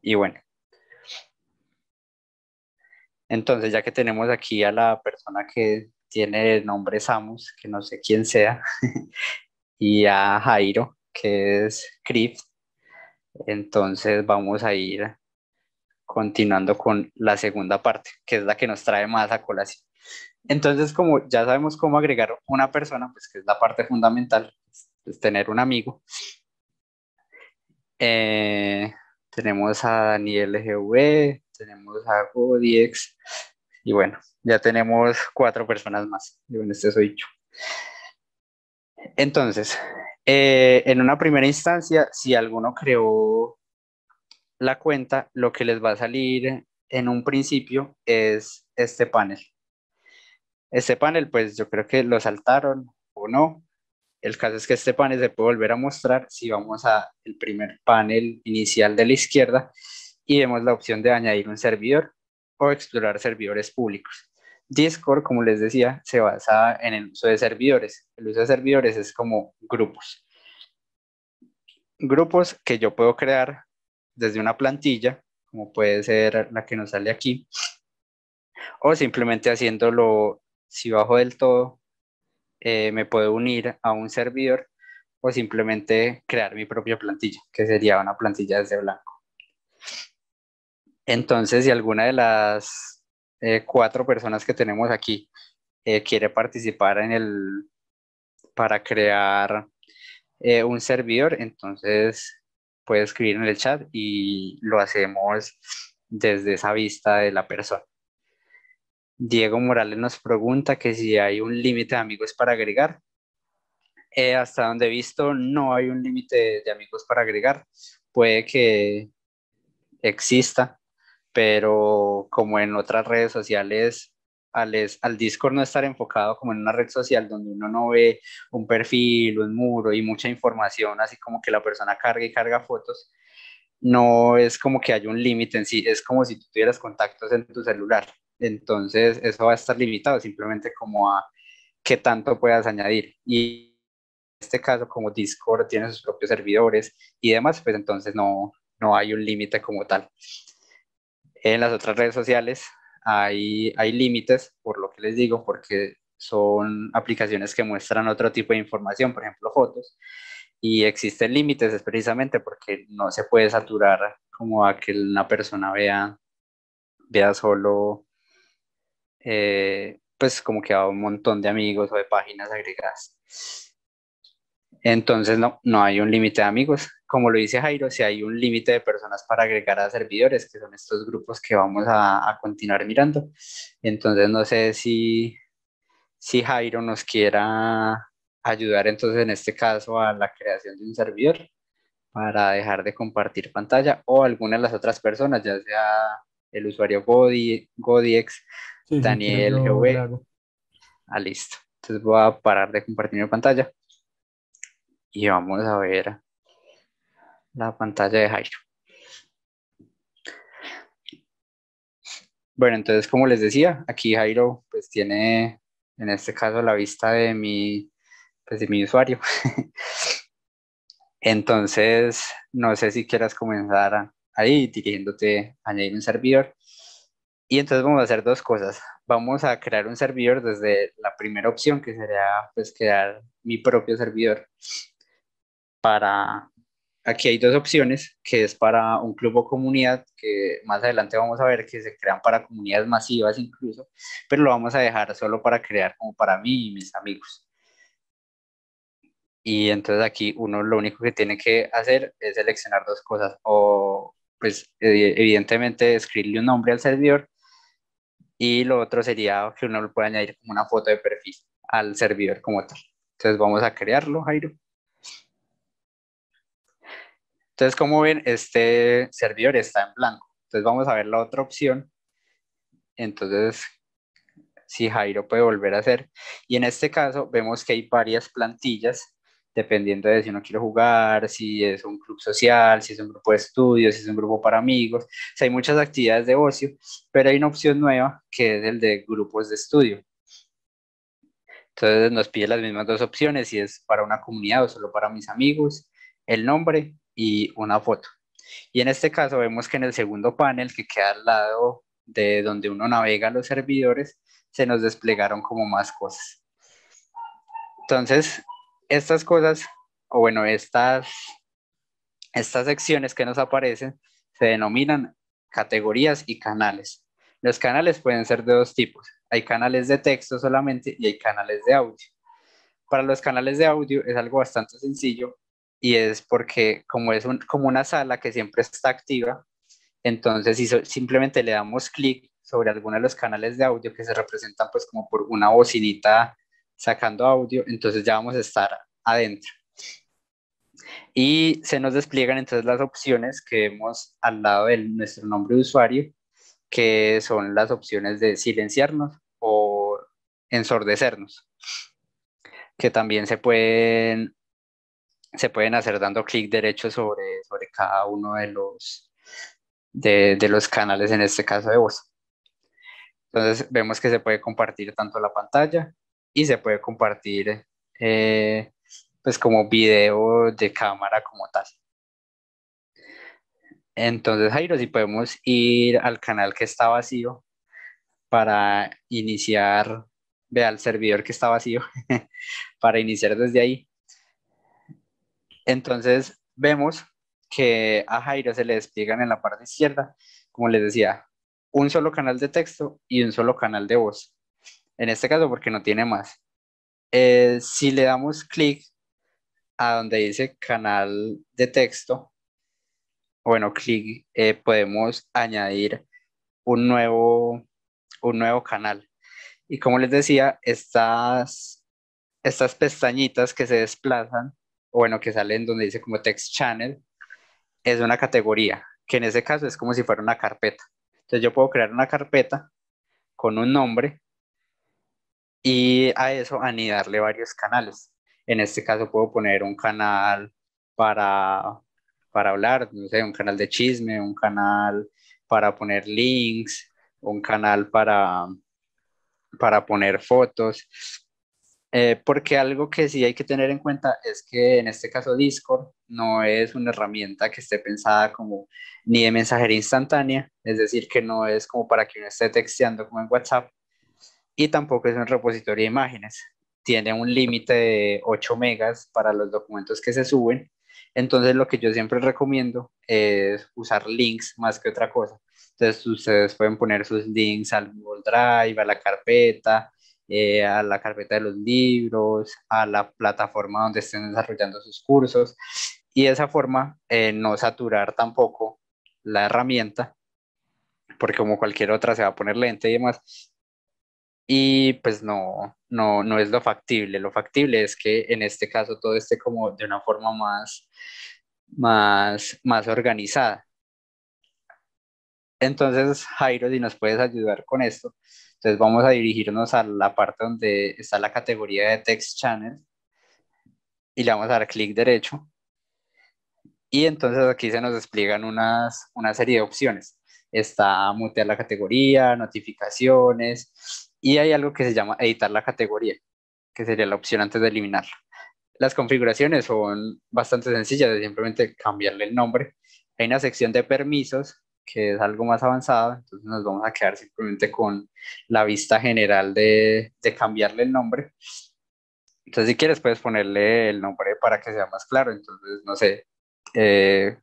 Y bueno, entonces, ya que tenemos aquí a la persona que tiene nombre Samus, que no sé quién sea, y a Jairo, que es Crypt. Entonces vamos a ir continuando con la segunda parte, que es la que nos trae más a colación. Entonces, como ya sabemos cómo agregar una persona, pues que es la parte fundamental, es tener un amigo. Eh, tenemos a Daniel GV, tenemos a Godiex, y bueno, ya tenemos cuatro personas más. Yo este soy yo. Entonces, eh, en una primera instancia, si alguno creó la cuenta, lo que les va a salir en un principio es este panel. Este panel, pues yo creo que lo saltaron o no. El caso es que este panel se puede volver a mostrar si vamos al primer panel inicial de la izquierda y vemos la opción de añadir un servidor o explorar servidores públicos. Discord, como les decía, se basa en el uso de servidores. El uso de servidores es como grupos. Grupos que yo puedo crear desde una plantilla, como puede ser la que nos sale aquí, o simplemente haciéndolo, si bajo del todo, eh, me puedo unir a un servidor o simplemente crear mi propia plantilla, que sería una plantilla desde blanco. Entonces, si alguna de las eh, cuatro personas que tenemos aquí eh, quiere participar en el para crear eh, un servidor, entonces puede escribir en el chat y lo hacemos desde esa vista de la persona. Diego Morales nos pregunta que si hay un límite de amigos para agregar. hasta donde he visto, no hay un límite de amigos para agregar. Puede que exista, pero como en otras redes sociales, al, Discord no estar enfocado como en una red social donde uno no ve un perfil, un muro y mucha información, así como que la persona carga y carga fotos, no es como que hay un límite en sí, es como si tú tuvieras contactos en tu celular. Entonces, eso va a estar limitado simplemente como a qué tanto puedas añadir. Y en este caso, como Discord tiene sus propios servidores y demás, pues entonces no, no hay un límite como tal. En las otras redes sociales hay, hay límites, por lo que les digo, porque son aplicaciones que muestran otro tipo de información, por ejemplo, fotos, y existen límites, es precisamente porque no se puede saturar como a que una persona vea, vea solo, eh, pues como que a un montón de amigos o de páginas agregadas. Entonces no, no hay un límite de amigos como lo dice Jairo, si hay un límite de personas para agregar a servidores, que son estos grupos que vamos a, continuar mirando. Entonces, no sé si, si Jairo nos quiera ayudar entonces en este caso a la creación de un servidor para dejar de compartir pantalla o alguna de las otras personas, ya sea el usuario Godi, Godiex, Daniel GV. Ah, listo. Entonces voy a parar de compartir mi pantalla y vamos a ver la pantalla de Jairo. Bueno, entonces como les decía, aquí Jairo pues tiene en este caso la vista de mi, pues, de mi usuario. entonces, no sé si quieras comenzar ahí dirigiéndote a añadir un servidor. Y entonces vamos a hacer dos cosas. Vamos a crear un servidor desde la primera opción, que sería pues crear mi propio servidor para, aquí hay dos opciones, que es para un club o comunidad, que más adelante vamos a ver que se crean para comunidades masivas incluso, pero lo vamos a dejar solo para crear como para mí y mis amigos. Y entonces aquí uno lo único que tiene que hacer es seleccionar dos cosas o pues evidentemente escribirle un nombre al servidor y lo otro sería que uno le pueda añadir como una foto de perfil al servidor como tal. Entonces vamos a crearlo, Jairo. Entonces, como ven, este servidor está en blanco. Entonces, vamos a ver la otra opción. Entonces, si Jairo puede volver a hacer. Y en este caso, vemos que hay varias plantillas, dependiendo de si uno quiere jugar, si es un club social, si es un grupo de estudios, si es un grupo para amigos. O sea, hay muchas actividades de ocio, pero hay una opción nueva que es el de grupos de estudio. Entonces nos pide las mismas dos opciones, si es para una comunidad o solo para mis amigos, el nombre y una foto. Y en este caso vemos que en el segundo panel que queda al lado de donde uno navega los servidores, se nos desplegaron como más cosas. Entonces, estas cosas, o bueno, estas, estas secciones que nos aparecen se denominan categorías y canales. Los canales pueden ser de dos tipos. Hay canales de texto solamente y hay canales de audio. Para los canales de audio es algo bastante sencillo y es porque como es como una sala que siempre está activa, entonces si simplemente le damos clic sobre alguno de los canales de audio que se representan pues como por una bocinita sacando audio, entonces ya vamos a estar adentro. Y se nos despliegan entonces las opciones que vemos al lado de nuestro nombre de usuario, que son las opciones de silenciarnos o ensordecernos, que también se pueden se pueden hacer dando clic derecho sobre, sobre cada uno de los, de, los canales, en este caso de voz. Entonces vemos que se puede compartir tanto la pantalla y se puede compartir eh, pues como video de cámara como tal. Entonces Jairo, si podemos ir al canal que está vacío para iniciar, vea al servidor que está vacío, para iniciar desde ahí entonces vemos que a Jairo se le despliegan en la parte izquierda, como les decía, un solo canal de texto y un solo canal de voz. En este caso porque no tiene más. Eh, si le damos clic a donde dice canal de texto, bueno, clic, eh, podemos añadir un nuevo, un nuevo canal. Y como les decía, estas, estas pestañitas que se desplazan o bueno, que salen donde dice como text channel, es una categoría, que en ese caso es como si fuera una carpeta. Entonces yo puedo crear una carpeta con un nombre y a eso anidarle varios canales. En este caso puedo poner un canal para, hablar, no sé, un canal de chisme, un canal para poner links, un canal para, para poner fotos. Eh, porque algo que sí hay que tener en cuenta es que en este caso Discord no es una herramienta que esté pensada como ni de mensajería instantánea, es decir, que no es como para que uno esté texteando como en WhatsApp y tampoco es un repositorio de imágenes. Tiene un límite de 8 megas para los documentos que se suben. Entonces lo que yo siempre recomiendo es usar links más que otra cosa. Entonces ustedes pueden poner sus links al Google Drive, a la carpeta, eh, a la carpeta de los libros, a la plataforma donde estén desarrollando sus cursos y de esa forma eh, no saturar tampoco la herramienta, porque como cualquier otra se va a poner lente y demás. Y pues no, no, no es lo factible. Lo factible es que en este caso todo esté como de una forma más, más, más organizada. Entonces, Jairo, si nos puedes ayudar con esto, entonces vamos a dirigirnos a la parte donde está la categoría de Text Channel y le vamos a dar clic derecho. Y entonces aquí se nos despliegan unas, una serie de opciones. Está mutear la categoría, notificaciones y hay algo que se llama editar la categoría, que sería la opción antes de eliminarla. Las configuraciones son bastante sencillas, simplemente cambiarle el nombre. Hay una sección de permisos que es algo más avanzado, entonces nos vamos a quedar simplemente con la vista general de, cambiarle el nombre. Entonces, si quieres, puedes ponerle el nombre para que sea más claro. Entonces, no sé, eh,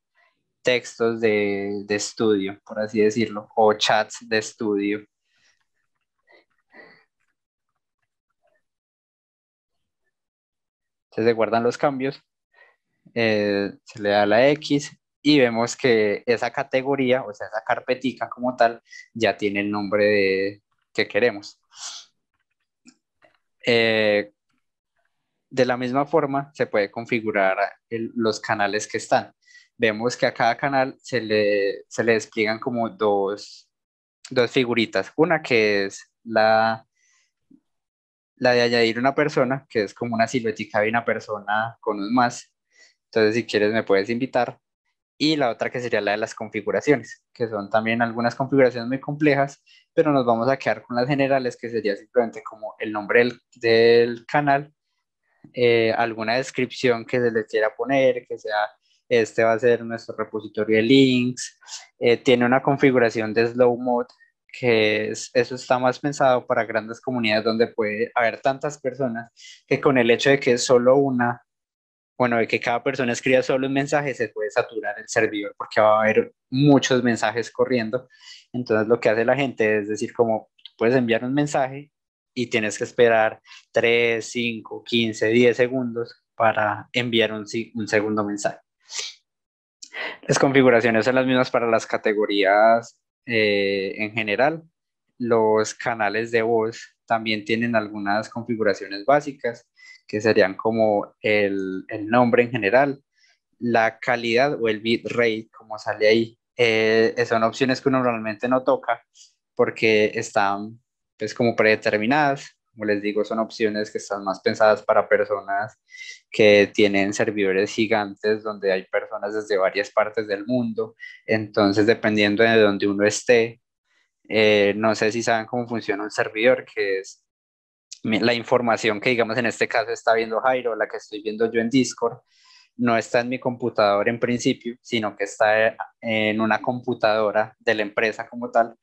textos de, estudio, por así decirlo, o chats de estudio. Entonces, se guardan los cambios. Eh, se le da la X y vemos que esa categoría, o sea, esa carpetica como tal, ya tiene el nombre que queremos. Eh, de la misma forma, se puede configurar los canales que están. Vemos que a cada canal se le, se le despliegan como dos, dos figuritas. Una que es la, la de añadir una persona, que es como una siluetica de una persona con un más. Entonces, si quieres, me puedes invitar y la otra que sería la de las configuraciones, que son también algunas configuraciones muy complejas, pero nos vamos a quedar con las generales, que sería simplemente como el nombre del, canal, eh, alguna descripción que se le quiera poner, que sea, este va a ser nuestro repositorio de links, eh, tiene una configuración de slow mode, que es, eso está más pensado para grandes comunidades donde puede haber tantas personas que con el hecho de que es solo una bueno, de que cada persona escriba solo un mensaje, se puede saturar el servidor porque va a haber muchos mensajes corriendo. Entonces lo que hace la gente es decir, como puedes enviar un mensaje y tienes que esperar 3, 5, 15, 10 segundos para enviar un, segundo mensaje. Las configuraciones son las mismas para las categorías eh, en general. Los canales de voz también tienen algunas configuraciones básicas que serían como el, nombre en general, la calidad o el bitrate, como sale ahí. Eh, eh, son opciones que uno normalmente no toca porque están pues como predeterminadas. Como les digo, son opciones que están más pensadas para personas que tienen servidores gigantes donde hay personas desde varias partes del mundo. Entonces, dependiendo de donde uno esté, eh, no sé si saben cómo funciona un servidor, que es la información que digamos en este caso está viendo Jairo, la que estoy viendo yo en Discord, no está en mi computador en principio, sino que está eh, en una computadora de la empresa como tal.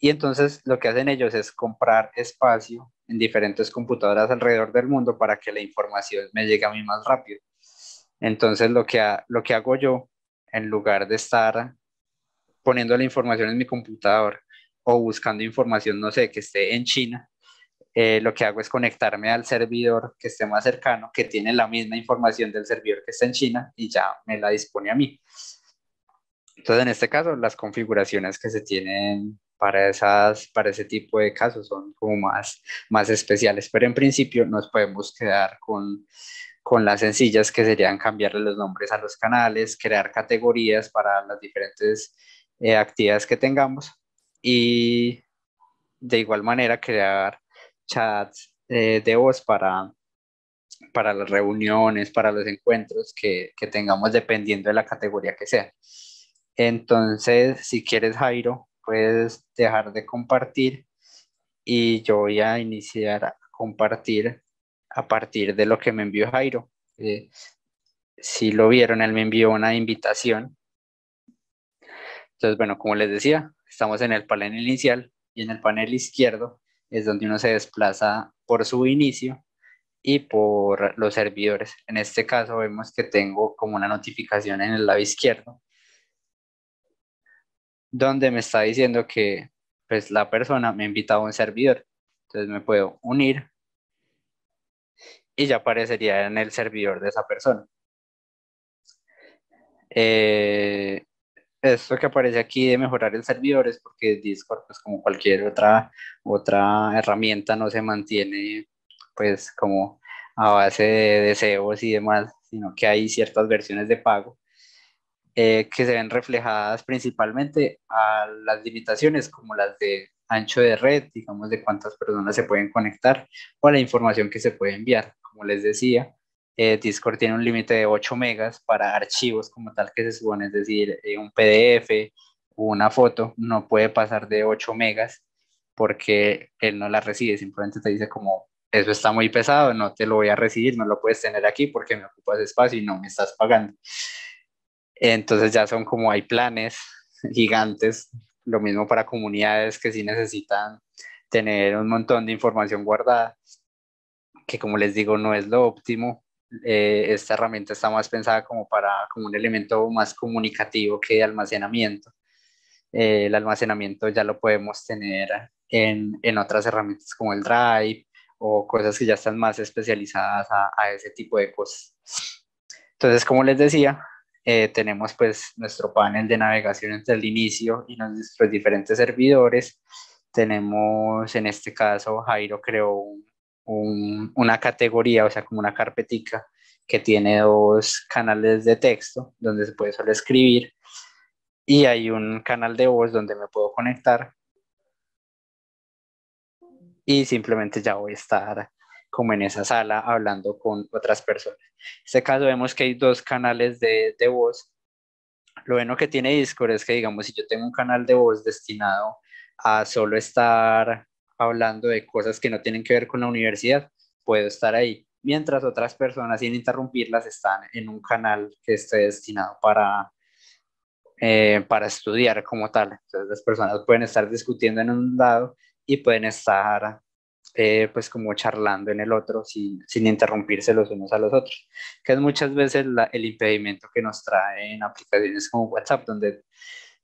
Y entonces lo que hacen ellos es comprar espacio en diferentes computadoras alrededor del mundo para que la información me llegue a mí más rápido. Entonces lo que, lo que hago yo, en lugar de estar poniendo la información en mi computador o buscando información, no sé, que esté en China, eh, lo que hago es conectarme al servidor que esté más cercano, que tiene la misma información del servidor que está en China y ya me la dispone a mí. Entonces, en este caso, las configuraciones que se tienen para, esas, para ese tipo de casos son como más, más especiales, pero en principio nos podemos quedar con, con las sencillas que serían cambiarle los nombres a los canales, crear categorías para las diferentes eh, actividades que tengamos y de igual manera crear chats eh, de voz para, para las reuniones, para los encuentros que, que tengamos dependiendo de la categoría que sea. Entonces, si quieres, Jairo, puedes dejar de compartir y yo voy a iniciar a compartir a partir de lo que me envió Jairo. Eh, si lo vieron, él me envió una invitación. Entonces, bueno, como les decía, estamos en el panel inicial y en el panel izquierdo es donde uno se desplaza por su inicio y por los servidores. En este caso vemos que tengo como una notificación en el lado izquierdo donde me está diciendo que pues la persona me ha invitado a un servidor. Entonces me puedo unir y ya aparecería en el servidor de esa persona. Eh, esto que aparece aquí de mejorar el servidor es porque Discord, pues como cualquier otra, otra herramienta, no se mantiene pues como a base de deseos y demás, sino que hay ciertas versiones de pago eh, que se ven reflejadas principalmente a las limitaciones como las de ancho de red, digamos de cuántas personas se pueden conectar o la información que se puede enviar. Como les decía, eh, Discord tiene un límite de 8 megas para archivos como tal que se suben, es decir, eh, un PDF o una foto no puede pasar de 8 megas porque él no la recibe, simplemente te dice como, eso está muy pesado, no te lo voy a recibir, no lo puedes tener aquí porque me ocupas espacio y no me estás pagando. Entonces ya son como hay planes gigantes, lo mismo para comunidades que sí necesitan tener un montón de información guardada, que como les digo no es lo óptimo, eh, esta herramienta está más pensada como para como un elemento más comunicativo que de almacenamiento. Eh, el almacenamiento ya lo podemos tener en, en, otras herramientas como el Drive o cosas que ya están más especializadas a, a ese tipo de cosas. Entonces, como les decía, eh, tenemos pues nuestro panel de navegación desde el inicio y nuestros diferentes servidores. Tenemos en este caso, Jairo creó un un, una categoría, o sea, como una carpetica que tiene dos canales de texto donde se puede solo escribir y hay un canal de voz donde me puedo conectar y simplemente ya voy a estar como en esa sala hablando con otras personas. En este caso vemos que hay dos canales de, de voz. Lo bueno que tiene Discord es que, digamos, si yo tengo un canal de voz destinado a solo estar hablando de cosas que no tienen que ver con la universidad, puedo estar ahí. Mientras otras personas, sin interrumpirlas, están en un canal que esté destinado para, eh, para estudiar como tal. Entonces las personas pueden estar discutiendo en un lado y pueden estar eh, pues como charlando en el otro sin, sin, interrumpirse los unos a los otros, que es muchas veces el impedimento que nos trae en aplicaciones como WhatsApp, donde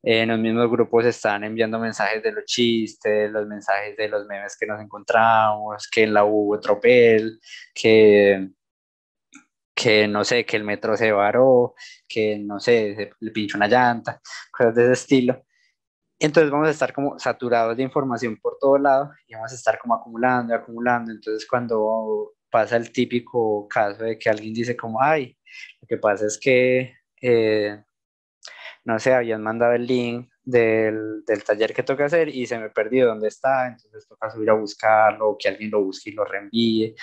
eh, en los mismos grupos están enviando mensajes de los chistes, los mensajes de los memes que nos encontramos, que en la hubo tropel, que, que no sé, que el metro se varó, que no sé, se, le pinchó una llanta, cosas de ese estilo. Entonces vamos a estar como saturados de información por todo lado y vamos a estar como acumulando y acumulando. Entonces cuando pasa el típico caso de que alguien dice como, ay, lo que pasa es que eh, no sé, habían mandado el link del, taller que toca hacer y se me perdió dónde está, entonces toca subir a buscarlo, o que alguien lo busque y lo reenvíe.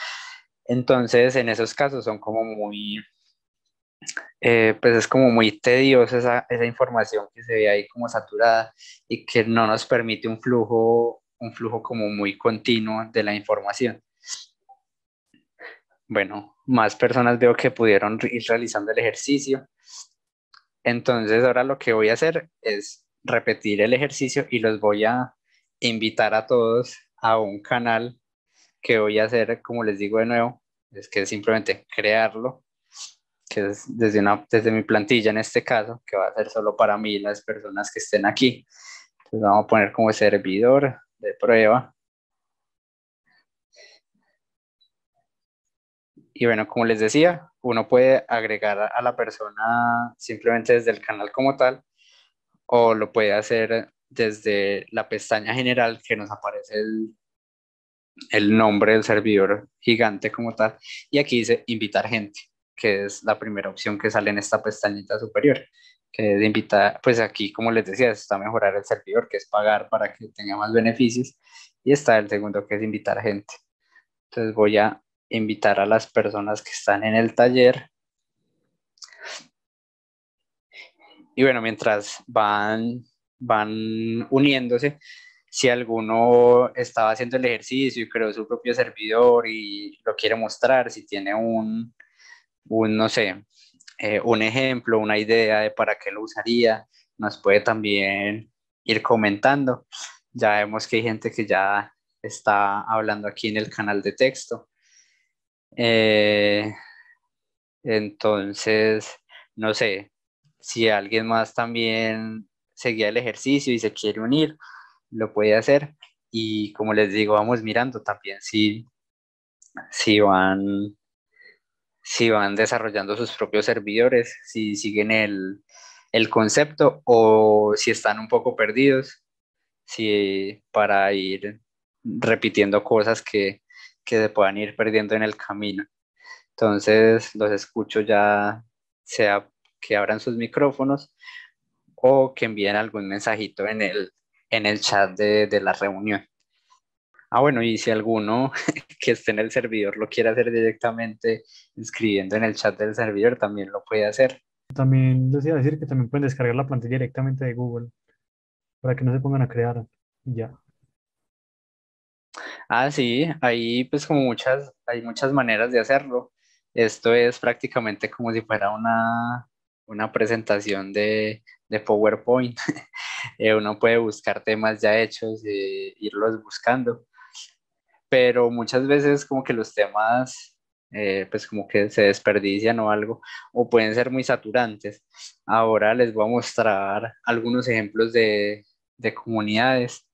Entonces, en esos casos son como muy, eh, pues es como muy tedioso esa, esa, información que se ve ahí como saturada y que no nos permite un flujo, un flujo como muy continuo de la información. Bueno, más personas veo que pudieron ir realizando el ejercicio. Entonces ahora lo que voy a hacer es repetir el ejercicio y los voy a invitar a todos a un canal que voy a hacer, como les digo de nuevo, es que es simplemente crearlo, que es desde, mi plantilla en este caso, que va a ser solo para mí y las personas que estén aquí. Entonces vamos a poner como servidor de prueba Y bueno, como les decía, uno puede agregar a la persona simplemente desde el canal como tal o lo puede hacer desde la pestaña general que nos aparece el, el nombre del servidor gigante como tal. Y aquí dice invitar gente, que es la primera opción que sale en esta pestañita superior, que es invitar, pues aquí como les decía, está mejorar el servidor, que es pagar para que tenga más beneficios. Y está el segundo que es invitar gente. Entonces voy a invitar a las personas que están en el taller. Y bueno, mientras van, van uniéndose, si alguno estaba haciendo el ejercicio y creó su propio servidor y lo quiere mostrar, si tiene un, no sé, eh, un ejemplo, una idea de para qué lo usaría, nos puede también ir comentando. Ya vemos que hay gente que ya está hablando aquí en el canal de texto. Eh, entonces, no sé, si alguien más también seguía el ejercicio y se quiere unir, lo puede hacer. Y como les digo, vamos mirando también si, si, van, si van desarrollando sus propios servidores, si siguen el, el concepto o si están un poco perdidos, si para ir repitiendo cosas que, que se puedan ir perdiendo en el camino. Entonces, los escucho ya, sea que abran sus micrófonos o que envíen algún mensajito en el, en el chat de, la reunión. Ah, bueno, y si alguno que esté en el servidor lo quiere hacer directamente escribiendo en el chat del servidor, también lo puede hacer. También les iba decir que también pueden descargar la plantilla directamente de Google para que no se pongan a crear ya. Ah, sí, pues como muchas, hay muchas maneras de hacerlo. Esto es prácticamente como si fuera una, presentación de, de PowerPoint. Eh, uno puede buscar temas ya hechos e irlos buscando. Pero muchas veces como que los temas eh, pues como que se desperdician o algo, o pueden ser muy saturantes. Ahora les voy a mostrar algunos ejemplos de, de comunidades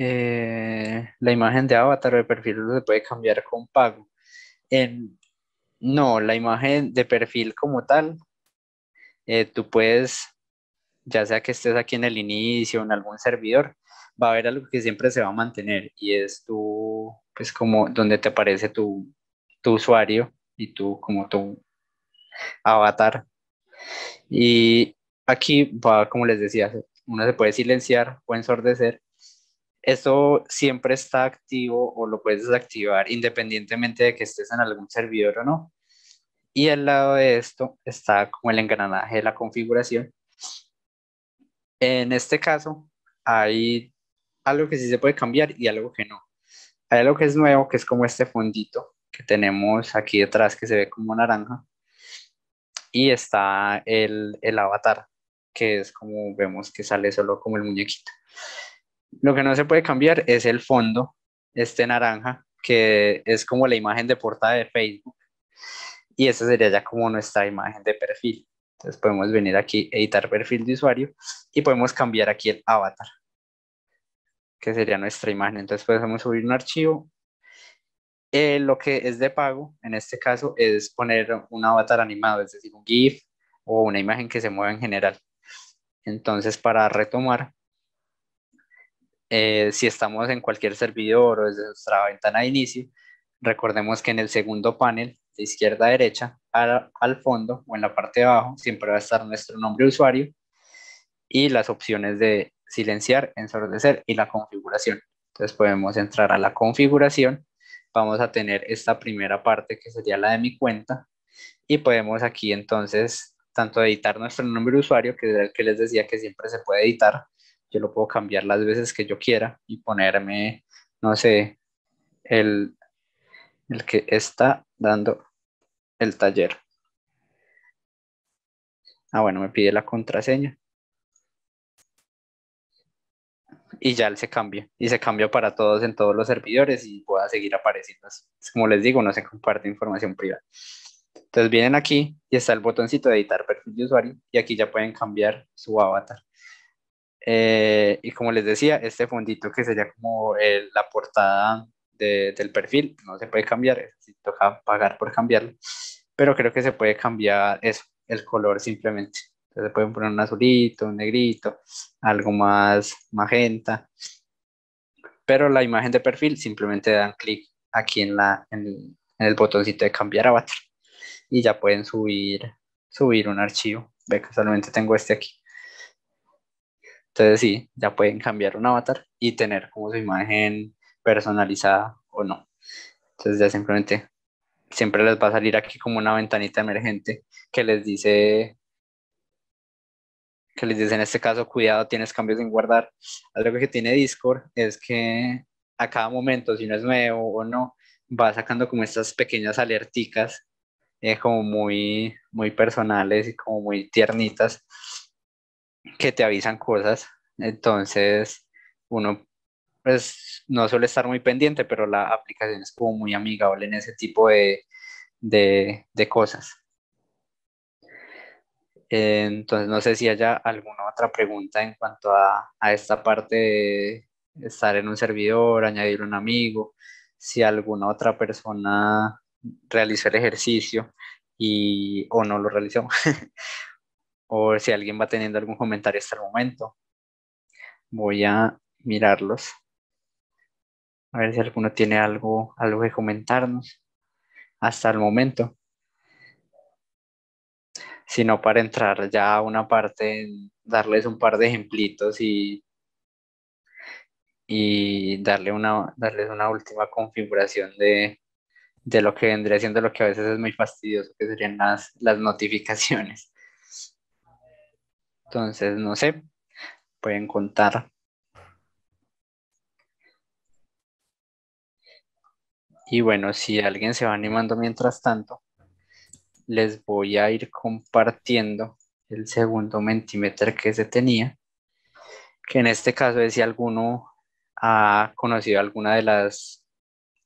eh, la imagen de avatar o de perfil se puede cambiar con pago. no, la imagen de perfil como tal, eh, tú puedes, ya sea que estés aquí en el inicio, en algún servidor, va a haber algo que siempre se va a mantener y es tu, pues como donde te aparece tu, tu usuario y tú como tu avatar. Y aquí va, como les decía, uno se puede silenciar o ensordecer esto siempre está activo o lo puedes desactivar independientemente de que estés en algún servidor o no. Y al lado de esto está como el engranaje de la configuración. En este caso hay algo que sí se puede cambiar y algo que no. Hay algo que es nuevo, que es como este fondito que tenemos aquí detrás que se ve como naranja. Y está el, el avatar, que es como vemos que sale solo como el muñequito. Lo que no se puede cambiar es el fondo, este naranja, que es como la imagen de portada de Facebook. Y esa sería ya como nuestra imagen de perfil. Entonces podemos venir aquí, editar perfil de usuario y podemos cambiar aquí el avatar, que sería nuestra imagen. Entonces podemos subir un archivo. Eh, lo que es de pago, en este caso, es poner un avatar animado, es decir, un GIF o una imagen que se mueva en general. Entonces, para retomar, eh, si estamos en cualquier servidor o desde nuestra ventana de inicio, recordemos que en el segundo panel, de izquierda a derecha, al, fondo o en la parte de abajo, siempre va a estar nuestro nombre de usuario y las opciones de silenciar, ensordecer y la configuración. Entonces podemos entrar a la configuración, vamos a tener esta primera parte que sería la de mi cuenta y podemos aquí entonces tanto editar nuestro nombre de usuario, que es el que les decía que siempre se puede editar, yo lo puedo cambiar las veces que yo quiera y ponerme, no sé, el, que está dando el taller. Ah, bueno, me pide la contraseña. Y ya se cambia. Y se cambia para todos en todos los servidores y pueda seguir apareciendo. Como les digo, no se comparte información privada. Entonces vienen aquí y está el botoncito de editar perfil de usuario y aquí ya pueden cambiar su avatar. Eh, y como les decía, este fondito que sería como la portada del perfil, no se puede cambiar, si toca pagar por cambiarlo, pero creo que se puede cambiar eso, el color simplemente. Entonces se pueden poner un azulito, un negrito, algo más magenta, pero la imagen de perfil simplemente dan clic aquí en, la, en, el botoncito de cambiar avatar y ya pueden subir, subir un archivo. Ve, que solamente tengo este aquí. Entonces sí, ya pueden cambiar un avatar y tener como su imagen personalizada o no. Entonces ya simplemente siempre les va a salir aquí como una ventanita emergente que les dice que les dice en este caso, cuidado, tienes cambios en guardar. Algo que tiene Discord es que a cada momento, si no es nuevo o no, va sacando como estas pequeñas alerticas eh, como muy, muy personales y como muy tiernitas que te avisan cosas. Entonces, uno pues no suele estar muy pendiente, pero la aplicación es como muy amigable en ese tipo de, cosas. Entonces, no sé si haya alguna otra pregunta en cuanto a, esta parte de estar en un servidor, añadir un amigo, si alguna otra persona realizó el ejercicio y o no lo realizó o si alguien va teniendo algún comentario hasta el momento. Voy a mirarlos. A ver si alguno tiene algo, algo que comentarnos hasta el momento. Sino para entrar ya a una parte, darles un par de ejemplitos y, y darle darles una última configuración de, lo que vendría siendo lo que a veces es muy fastidioso, que serían las notificaciones. Entonces, no sé, pueden contar. Y bueno, si alguien se va animando mientras tanto, les voy a ir compartiendo el segundo mentimeter que se tenía, que en este caso es si alguno ha conocido alguna de las,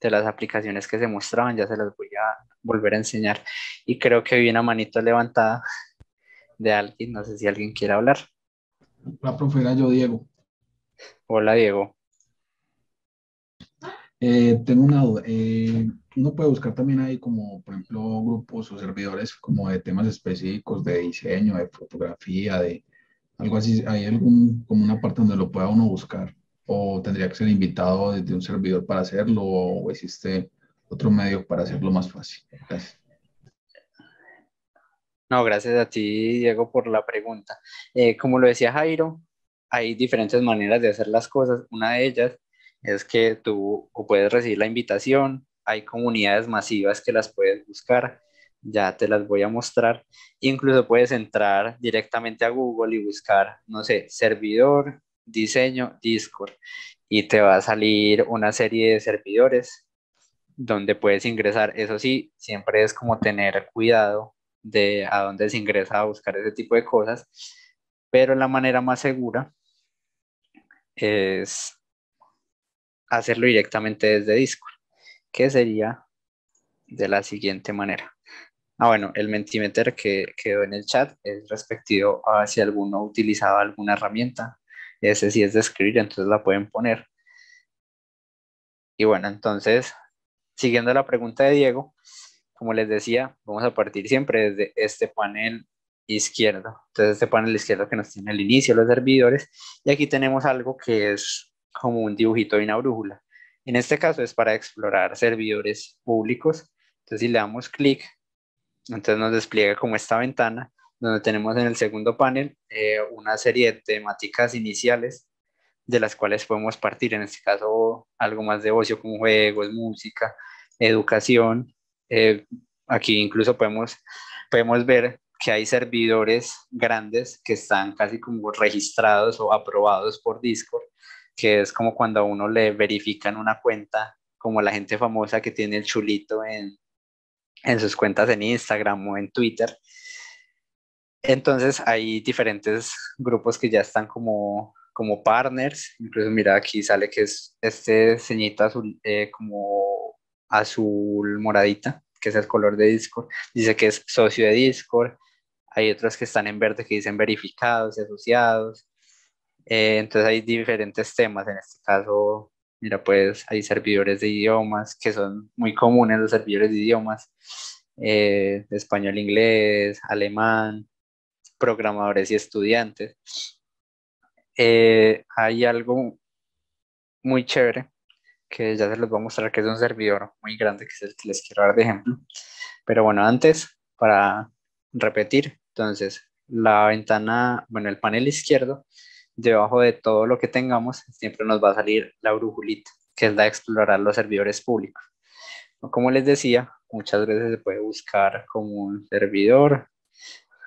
de las aplicaciones que se mostraban, ya se las voy a volver a enseñar. Y creo que vi una manito levantada, de alguien. No sé si alguien quiere hablar. La era yo, Diego. Hola, Diego. Eh, tengo una duda. Eh, uno puede buscar también ahí como, por ejemplo, grupos o servidores como de temas específicos de diseño, de fotografía, de algo así. ¿Hay algún, como una parte donde lo pueda uno buscar? ¿O tendría que ser invitado desde un servidor para hacerlo? ¿O existe otro medio para hacerlo más fácil? Gracias. No, gracias a ti, Diego, por la pregunta. Eh, como lo decía Jairo, hay diferentes maneras de hacer las cosas. Una de ellas es que tú puedes recibir la invitación, hay comunidades masivas que las puedes buscar, ya te las voy a mostrar. Incluso puedes entrar directamente a Google y buscar, no sé, servidor, diseño, Discord, y te va a salir una serie de servidores donde puedes ingresar. Eso sí, siempre es como tener cuidado de a dónde se ingresa a buscar ese tipo de cosas, pero la manera más segura es hacerlo directamente desde Discord, que sería de la siguiente manera. Ah, bueno, el Mentimeter que quedó en el chat es respectivo a si alguno utilizaba alguna herramienta. Ese sí es de escribir, entonces la pueden poner. Y bueno, entonces, siguiendo la pregunta de Diego, como les decía, vamos a partir siempre desde este panel izquierdo. Entonces este panel izquierdo que nos tiene el inicio los servidores y aquí tenemos algo que es como un dibujito de una brújula. En este caso es para explorar servidores públicos. Entonces si le damos clic, entonces nos despliega como esta ventana donde tenemos en el segundo panel eh, una serie de temáticas iniciales de las cuales podemos partir, en este caso algo más de ocio como juegos, música, educación, eh, aquí incluso podemos, podemos ver que hay servidores grandes que están casi como registrados o aprobados por Discord, que es como cuando a uno le verifican una cuenta, como la gente famosa que tiene el chulito en, en sus cuentas en Instagram o en Twitter. Entonces hay diferentes grupos que ya están como, como partners. Incluso mira aquí sale que es este ceñito azul, eh, como azul moradita que es el color de Discord, dice que es socio de Discord, hay otros que están en verde que dicen verificados y asociados. Eh, entonces hay diferentes temas, en este caso, mira, pues hay servidores de idiomas que son muy comunes los servidores de idiomas, eh, español, inglés, alemán, programadores y estudiantes. Eh, hay algo muy chévere que ya se los voy a mostrar, que es un servidor muy grande, que es el que les quiero dar de ejemplo. Pero bueno, antes, para repetir, entonces, la ventana, bueno, el panel izquierdo, debajo de todo lo que tengamos, siempre nos va a salir la brújulita, que es la de explorar los servidores públicos. Como les decía, muchas veces se puede buscar como un servidor.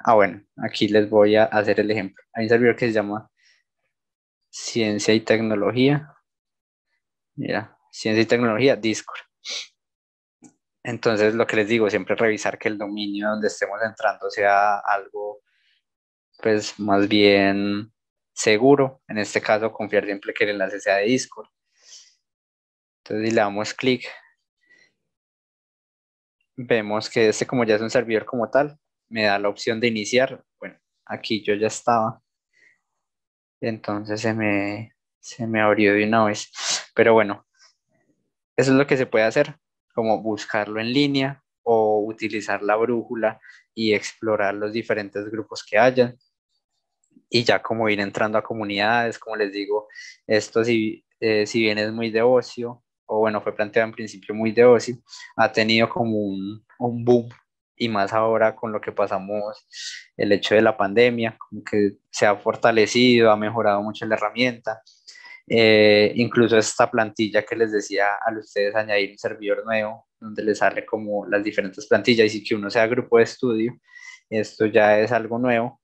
Ah, bueno, aquí les voy a hacer el ejemplo. Hay un servidor que se llama Ciencia y Tecnología. Mira, Ciencia y Tecnología, Discord. Entonces, lo que les digo, siempre revisar que el dominio donde estemos entrando sea algo, pues, más bien seguro. En este caso, confiar siempre que el enlace sea de Discord. Entonces, si le damos clic, vemos que este, como ya es un servidor como tal, me da la opción de iniciar. Bueno, aquí yo ya estaba. Entonces, se me, se me abrió de una vez. Pero bueno, eso es lo que se puede hacer, como buscarlo en línea o utilizar la brújula y explorar los diferentes grupos que hayan. Y ya como ir entrando a comunidades, como les digo, esto si, eh, si bien es muy de ocio, o bueno, fue planteado en principio muy de ocio, ha tenido como un, un boom y más ahora con lo que pasamos, el hecho de la pandemia, como que se ha fortalecido, ha mejorado mucho la herramienta eh, incluso esta plantilla que les decía a ustedes añadir un servidor nuevo, donde les sale como las diferentes plantillas y que uno sea grupo de estudio, esto ya es algo nuevo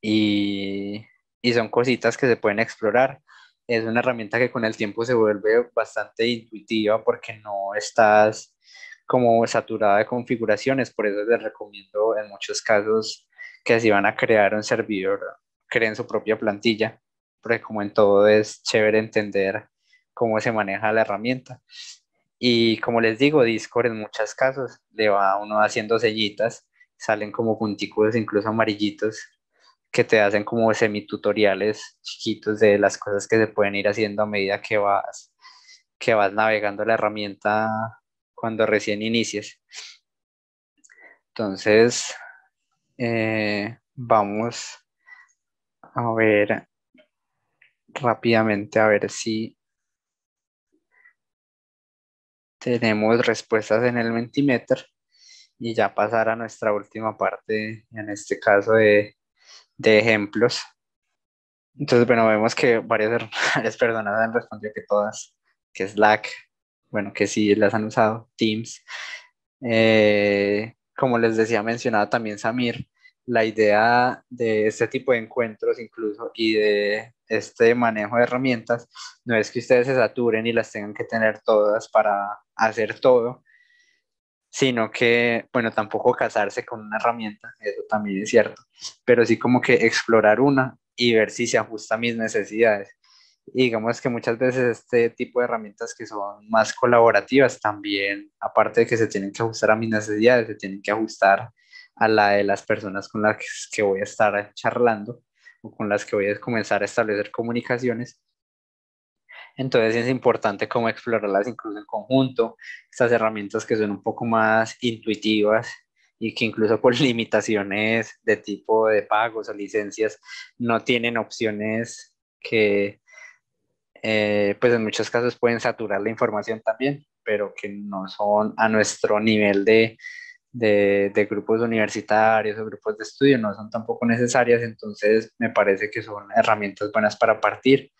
y, y son cositas que se pueden explorar. Es una herramienta que con el tiempo se vuelve bastante intuitiva porque no estás como saturada de configuraciones, por eso les recomiendo en muchos casos que si van a crear un servidor, creen su propia plantilla porque como en todo es chévere entender cómo se maneja la herramienta. Y como les digo, Discord en muchos casos le va uno haciendo sellitas, salen como puntículos incluso amarillitos que te hacen como semi-tutoriales chiquitos de las cosas que se pueden ir haciendo a medida que vas, que vas navegando la herramienta cuando recién inicies. Entonces, eh, vamos a ver rápidamente a ver si tenemos respuestas en el Mentimeter y ya pasar a nuestra última parte, en este caso de, de ejemplos. Entonces, bueno, vemos que varias, personas han respondido que todas, que Slack, bueno, que sí las han usado, Teams. Eh, como les decía, mencionaba también Samir, la idea de este tipo de encuentros incluso y de este manejo de herramientas, no es que ustedes se saturen y las tengan que tener todas para hacer todo, sino que, bueno, tampoco casarse con una herramienta, eso también es cierto, pero sí como que explorar una y ver si se ajusta a mis necesidades. Y digamos que muchas veces este tipo de herramientas que son más colaborativas también, aparte de que se tienen que ajustar a mis necesidades, se tienen que ajustar a la de las personas con las que voy a estar charlando con las que voy a comenzar a establecer comunicaciones. Entonces es importante cómo explorarlas incluso en conjunto, estas herramientas que son un poco más intuitivas y que incluso por limitaciones de tipo de pagos o licencias no tienen opciones que eh, pues en muchos casos pueden saturar la información también, pero que no son a nuestro nivel de, de, grupos universitarios o grupos de estudio no son tampoco necesarias, entonces me parece que son herramientas buenas para partir.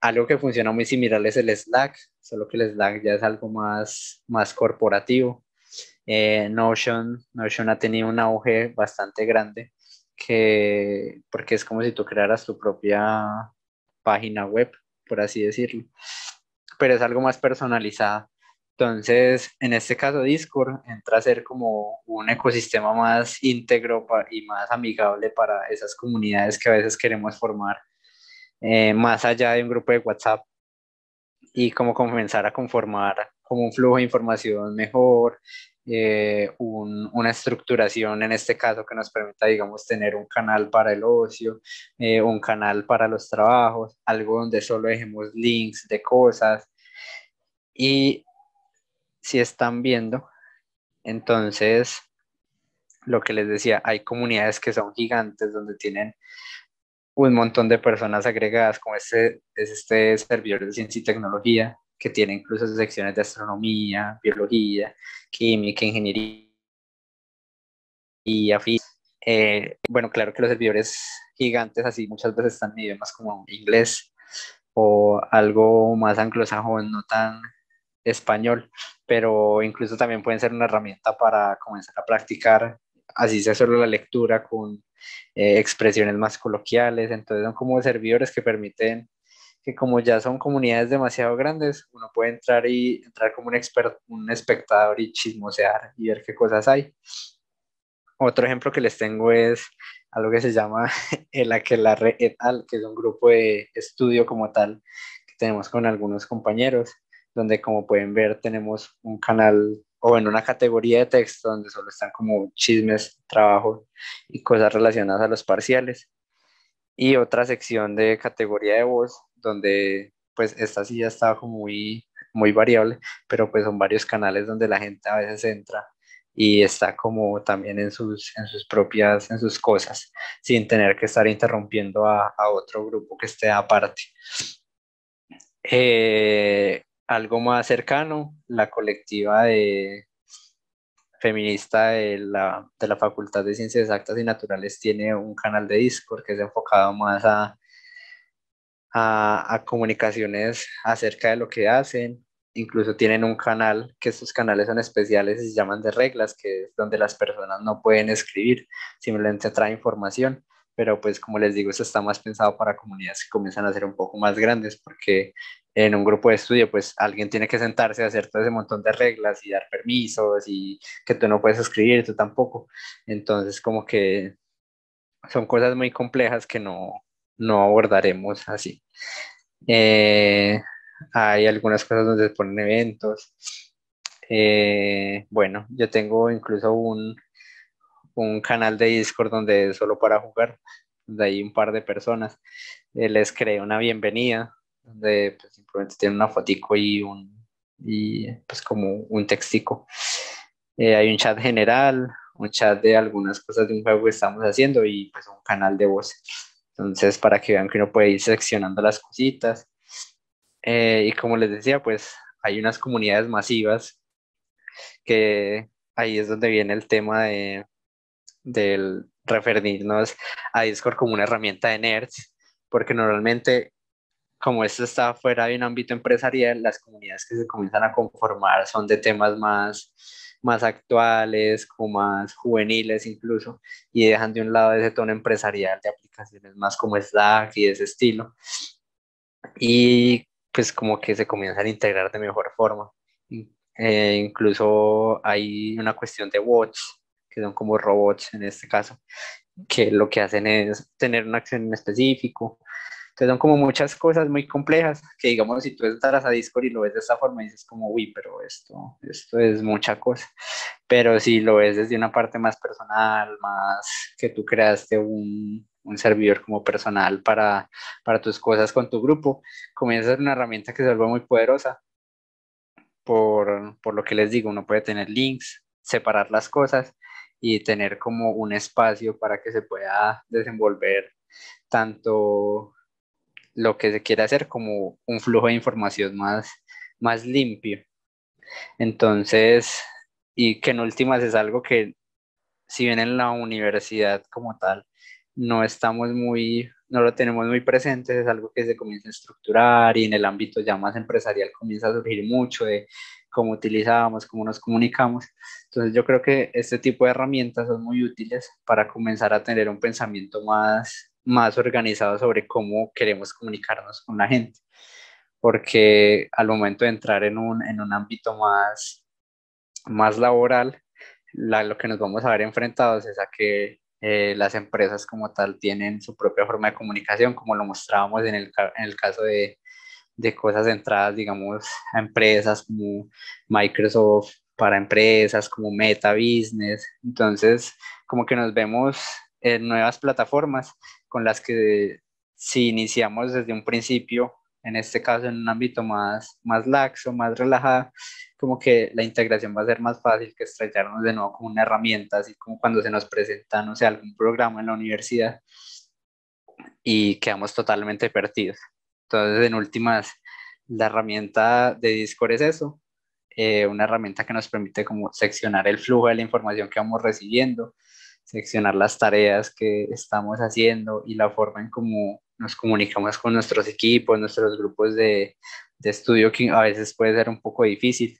Algo que funciona muy similar es el Slack, solo que el Slack ya es algo más, más corporativo. Eh, Notion, Notion ha tenido un auge bastante grande, que, porque es como si tú crearas tu propia página web, por así decirlo, pero es algo más personalizado entonces, en este caso, Discord entra a ser como un ecosistema más íntegro y más amigable para esas comunidades que a veces queremos formar eh, más allá de un grupo de WhatsApp y como comenzar a conformar como un flujo de información mejor, eh, una estructuración en este caso que nos permita, digamos, tener un canal para el ocio, eh, un canal para los trabajos, algo donde solo dejemos links de cosas. Y si están viendo. Entonces, lo que les decía, hay comunidades que son gigantes donde tienen un montón de personas agregadas, como este, este servidor de ciencia y tecnología, que tiene incluso secciones de astronomía, biología, química, ingeniería y eh, bueno, claro que los servidores gigantes así muchas veces están en idiomas como inglés o algo más anglosajón, no tan español, pero incluso también pueden ser una herramienta para comenzar a practicar, así sea solo la lectura con eh, expresiones más coloquiales, entonces son como servidores que permiten que como ya son comunidades demasiado grandes, uno puede entrar y entrar como un, experto, un espectador y chismosear y ver qué cosas hay. Otro ejemplo que les tengo es algo que se llama el Aquelarre et al, que es un grupo de estudio como tal que tenemos con algunos compañeros donde como pueden ver tenemos un canal o en una categoría de texto donde solo están como chismes, trabajo y cosas relacionadas a los parciales. Y otra sección de categoría de voz donde pues esta sí ya está como muy, muy variable, pero pues son varios canales donde la gente a veces entra y está como también en sus, en sus propias, en sus cosas, sin tener que estar interrumpiendo a, a otro grupo que esté aparte. Eh, algo más cercano, la colectiva de feminista de la, Facultad de Ciencias Exactas y Naturales tiene un canal de Discord que es enfocado más a, comunicaciones acerca de lo que hacen. Incluso tienen un canal, que estos canales son especiales y se llaman de reglas, que es donde las personas no pueden escribir, simplemente trae información pero pues como les digo, eso está más pensado para comunidades que comienzan a ser un poco más grandes, porque en un grupo de estudio, pues alguien tiene que sentarse a hacer todo ese montón de reglas y dar permisos y que tú no puedes escribir, tú tampoco. Entonces, como que son cosas muy complejas que no, no abordaremos así. Eh, hay algunas cosas donde se ponen eventos. Eh, bueno, yo tengo incluso un, un canal de Discord donde solo para jugar, de ahí un par de personas. Eh, les creé una bienvenida donde pues, simplemente tiene una fotico y un y pues como un textico. Eh, hay un chat general, un chat de algunas cosas de un juego que estamos haciendo y pues un canal de voz. Entonces, para que vean que uno puede ir seleccionando las cositas. Eh, y como les decía, pues hay unas comunidades masivas que ahí es donde viene el tema de, del referirnos a Discord como una herramienta de nerds, porque normalmente como esto está fuera de un ámbito empresarial, las comunidades que se comienzan a conformar son de temas más, más actuales, como más juveniles incluso, y dejan de un lado ese tono empresarial de aplicaciones más como Slack y de ese estilo. Y pues como que se comienzan a integrar de mejor forma. E incluso hay una cuestión de bots, que son como robots en este caso, que lo que hacen es tener una acción en específico, entonces son como muchas cosas muy complejas que digamos si tú entras a Discord y lo ves de esta forma dices como, uy, pero esto, esto es mucha cosa. Pero si lo ves desde una parte más personal, más que tú creaste un, un servidor como personal para, para tus cosas con tu grupo, comienza a ser una herramienta que se vuelve muy poderosa. Por, por lo que les digo, uno puede tener links, separar las cosas y tener como un espacio para que se pueda desenvolver tanto lo que se quiere hacer como un flujo de información más, más limpio. Entonces, y que en últimas es algo que si bien en la universidad como tal no estamos muy, no lo tenemos muy presente, es algo que se comienza a estructurar y en el ámbito ya más empresarial comienza a surgir mucho de cómo utilizamos, cómo nos comunicamos. Entonces yo creo que este tipo de herramientas son muy útiles para comenzar a tener un pensamiento más, más organizado sobre cómo queremos comunicarnos con la gente. Porque al momento de entrar en un, en un ámbito más, más laboral, lo que nos vamos a ver enfrentados es a que eh, las empresas como tal tienen su propia forma de comunicación, como lo mostrábamos en el, en el caso de, de cosas centradas, digamos, a empresas como Microsoft, para empresas como Meta Business. Entonces, como que nos vemos en nuevas plataformas con las que si iniciamos desde un principio, en este caso en un ámbito más, más laxo, más relajado, como que la integración va a ser más fácil que estrellarnos de nuevo con una herramienta, así como cuando se nos presenta, no sé, algún programa en la universidad y quedamos totalmente perdidos. Entonces, en últimas, la herramienta de Discord es eso, eh, una herramienta que nos permite como seccionar el flujo de la información que vamos recibiendo, Seleccionar las tareas que estamos haciendo y la forma en cómo nos comunicamos con nuestros equipos, nuestros grupos de, de estudio, que a veces puede ser un poco difícil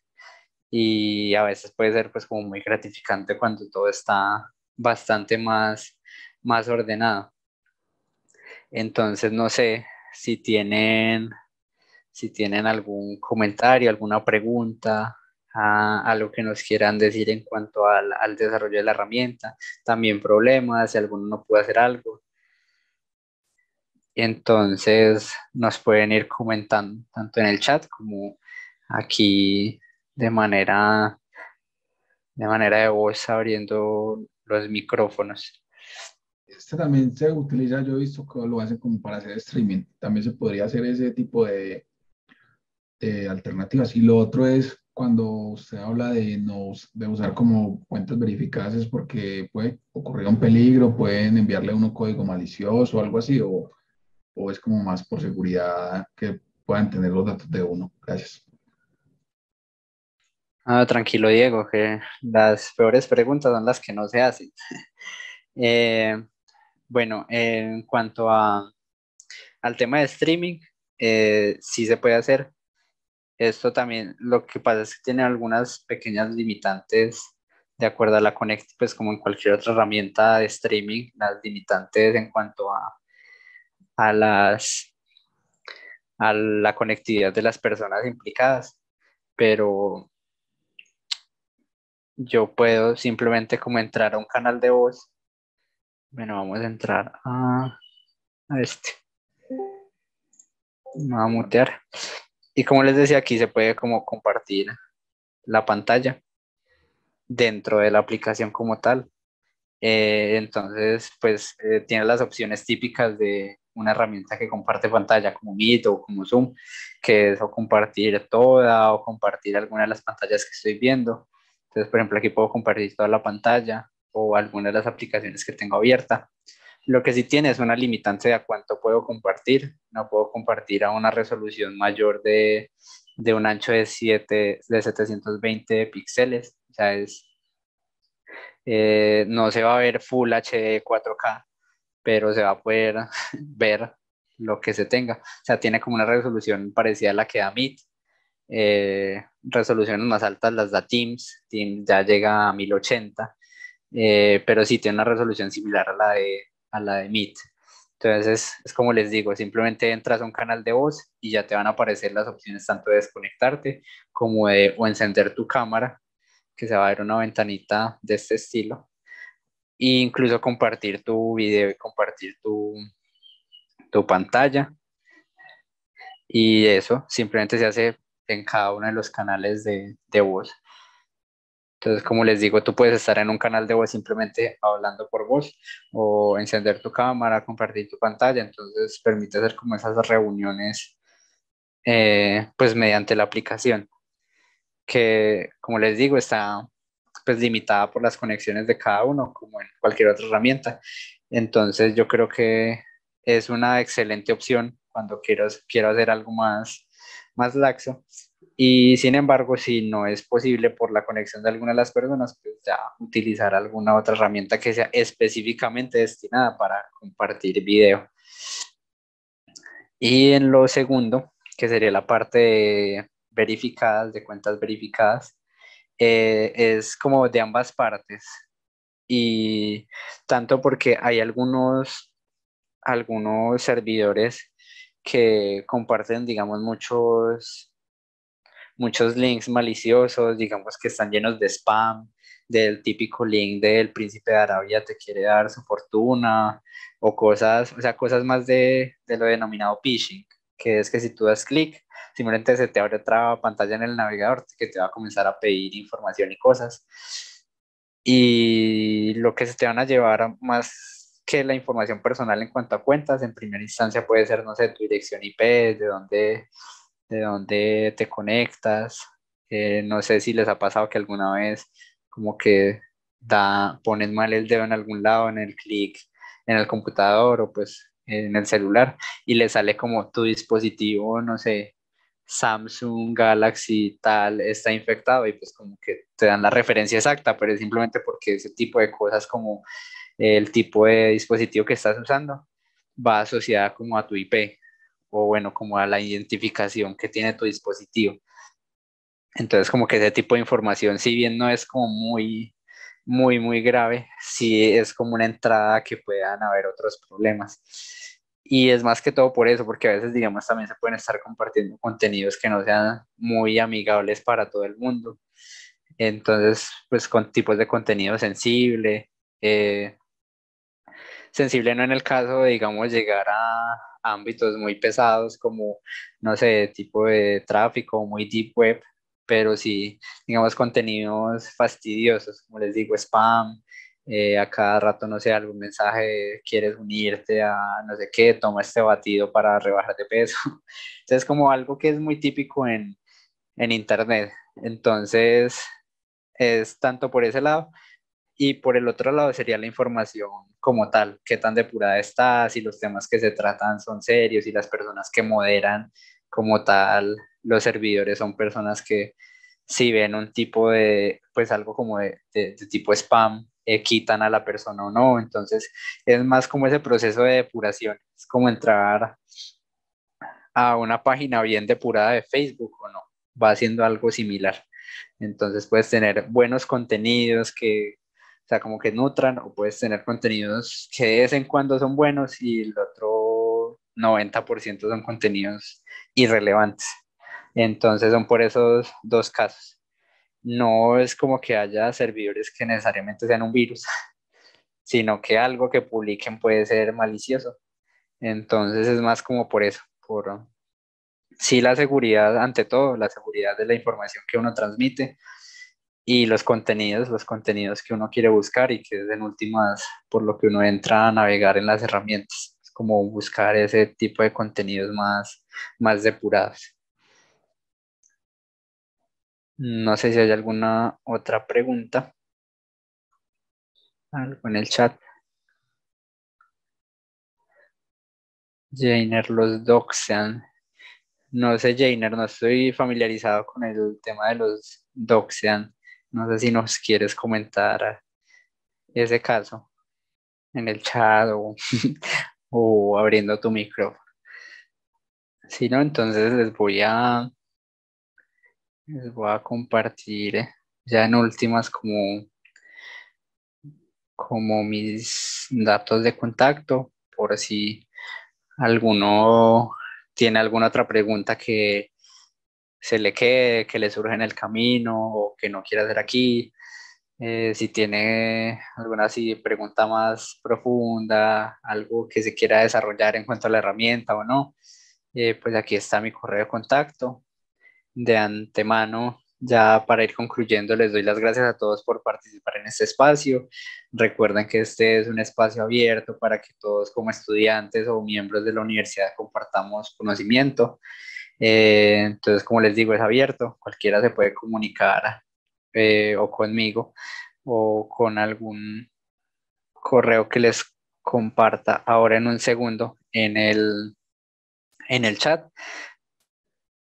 y a veces puede ser pues como muy gratificante cuando todo está bastante más, más ordenado. Entonces, no sé si tienen, si tienen algún comentario, alguna pregunta a, lo que nos quieran decir en cuanto al, al, desarrollo de la herramienta, también problemas, si alguno no puede hacer algo. Entonces nos pueden ir comentando tanto en el chat como aquí de manera de manera de voz abriendo los micrófonos. Este también se utiliza, yo he visto que lo hacen como para hacer streaming. También se podría hacer ese tipo de, alternativas. Y lo otro es cuando usted habla de, no, de usar como cuentas verificadas es porque puede ocurrir un peligro, pueden enviarle uno código malicioso o algo así, o, es como más por seguridad que puedan tener los datos de uno. Gracias. Ah, tranquilo, Diego, que las peores preguntas son las que no se hacen. Eh, bueno, en cuanto a, al tema de streaming, eh, sí se puede hacer, esto también lo que pasa es que tiene algunas pequeñas limitantes de acuerdo a la conectividad, pues como en cualquier otra herramienta de streaming, las limitantes en cuanto a, a, las, a la conectividad de las personas implicadas. Pero yo puedo simplemente como entrar a un canal de voz. Bueno, vamos a entrar a, este. vamos a mutear. Y como les decía, aquí se puede como compartir la pantalla dentro de la aplicación como tal. Eh, entonces, pues eh, tiene las opciones típicas de una herramienta que comparte pantalla como Meet o como Zoom, que es o compartir toda o compartir alguna de las pantallas que estoy viendo. Entonces, por ejemplo, aquí puedo compartir toda la pantalla o alguna de las aplicaciones que tengo abierta. Lo que sí tiene es una limitante de a cuánto puedo compartir. No puedo compartir a una resolución mayor de, un ancho de, de 720 píxeles. O sea, es, eh, no se va a ver Full HD 4K, pero se va a poder ver lo que se tenga. O sea, tiene como una resolución parecida a la que da MIT. Eh, resoluciones más altas las da Teams. Teams ya llega a 1080, eh, pero sí tiene una resolución similar a la de a la de Meet. Entonces es, como les digo, simplemente entras a un canal de voz y ya te van a aparecer las opciones tanto de desconectarte como de o encender tu cámara, que se va a ver una ventanita de este estilo, e incluso compartir tu video y compartir tu, tu pantalla. Y eso simplemente se hace en cada uno de los canales de, de voz. Entonces, como les digo, tú puedes estar en un canal de voz simplemente hablando por voz o encender tu cámara, compartir tu pantalla. Entonces, permite hacer como esas reuniones, eh, pues mediante la aplicación, que, como les digo, está pues, limitada por las conexiones de cada uno, como en cualquier otra herramienta. Entonces, yo creo que es una excelente opción cuando quiero, quiero hacer algo más, más laxo y sin embargo, si no es posible por la conexión de alguna de las personas, pues ya utilizar alguna otra herramienta que sea específicamente destinada para compartir video. Y en lo segundo, que sería la parte verificadas, de cuentas verificadas, eh, es como de ambas partes. Y tanto porque hay algunos, algunos servidores que comparten, digamos, muchos muchos links maliciosos, digamos que están llenos de spam, del típico link del príncipe de Arabia te quiere dar su fortuna, o cosas, o sea, cosas más de, de lo denominado phishing, que es que si tú das clic, simplemente se te abre otra pantalla en el navegador que te va a comenzar a pedir información y cosas. Y lo que se te van a llevar más que la información personal en cuanto a cuentas, en primera instancia puede ser, no sé, tu dirección IP, de dónde de dónde te conectas. Eh, no sé si les ha pasado que alguna vez como que da, pones mal el dedo en algún lado, en el clic, en el computador o pues en el celular y le sale como tu dispositivo, no sé, Samsung Galaxy tal está infectado y pues como que te dan la referencia exacta, pero es simplemente porque ese tipo de cosas como el tipo de dispositivo que estás usando va asociada como a tu IP o bueno, como a la identificación que tiene tu dispositivo. Entonces, como que ese tipo de información, si bien no es como muy, muy, muy grave, sí es como una entrada que puedan haber otros problemas. Y es más que todo por eso, porque a veces, digamos, también se pueden estar compartiendo contenidos que no sean muy amigables para todo el mundo. Entonces, pues con tipos de contenido sensible, eh, sensible no en el caso de, digamos, llegar a ámbitos muy pesados como, no sé, tipo de tráfico, muy deep web, pero sí, digamos, contenidos fastidiosos, como les digo, spam, eh, a cada rato, no sé, algún mensaje, quieres unirte a no sé qué, toma este batido para rebajar de peso. Entonces, como algo que es muy típico en, en Internet. Entonces, es tanto por ese lado y por el otro lado sería la información como tal, qué tan depurada está, si los temas que se tratan son serios, y las personas que moderan como tal los servidores son personas que si ven un tipo de, pues algo como de, tipo spam, eh, quitan a la persona o no. Entonces es más como ese proceso de depuración, es como entrar a una página bien depurada de Facebook o no, va haciendo algo similar. Entonces puedes tener buenos contenidos que o sea, como que nutran o puedes tener contenidos que de vez en cuando son buenos y el otro 90% son contenidos irrelevantes. Entonces son por esos dos casos. No es como que haya servidores que necesariamente sean un virus, sino que algo que publiquen puede ser malicioso. Entonces es más como por eso, por sí la seguridad, ante todo, la seguridad de la información que uno transmite, y los contenidos, los contenidos que uno quiere buscar y que es en últimas por lo que uno entra a navegar en las herramientas, es como buscar ese tipo de contenidos más, más depurados. No sé si hay alguna otra pregunta. Algo en el chat. Jainer, los doxean. No sé, Jainer, no estoy familiarizado con el tema de los doxean. No sé si nos quieres comentar ese caso en el chat o, abriendo tu micrófono. Si no, entonces les voy a les voy a compartir eh, ya en últimas como como mis datos de contacto por si alguno tiene alguna otra pregunta que se le quede, que le surge en el camino o que no quiera hacer aquí. Eh, si tiene alguna pregunta más profunda, algo que se quiera desarrollar en cuanto a la herramienta o no, eh, pues aquí está mi correo de contacto. De antemano, ya para ir concluyendo, les doy las gracias a todos por participar en este espacio. Recuerden que este es un espacio abierto para que todos como estudiantes o miembros de la universidad compartamos conocimiento. Eh, entonces, como les digo, es abierto, cualquiera se puede comunicar eh, o conmigo o con algún correo que les comparta ahora en un segundo en el, en el chat.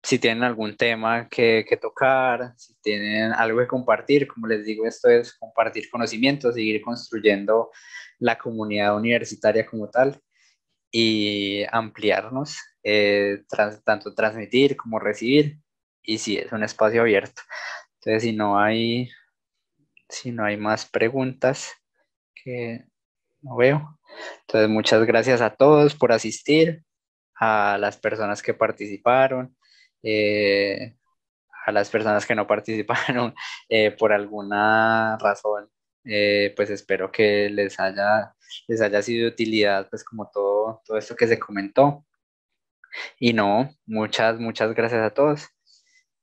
Si tienen algún tema que, que tocar, si tienen algo que compartir, como les digo, esto es compartir conocimientos, seguir construyendo la comunidad universitaria como tal y ampliarnos eh, tanto transmitir como recibir, y si es un espacio abierto. Entonces, si no hay, si no hay más preguntas que no veo. Entonces, muchas gracias a todos por asistir, a las personas que participaron, eh, a las personas que no participaron eh, por alguna razón. pues espero que les haya, les haya sido de utilidad, pues como todo, todo esto que se comentó. Y no, muchas, muchas gracias a todos.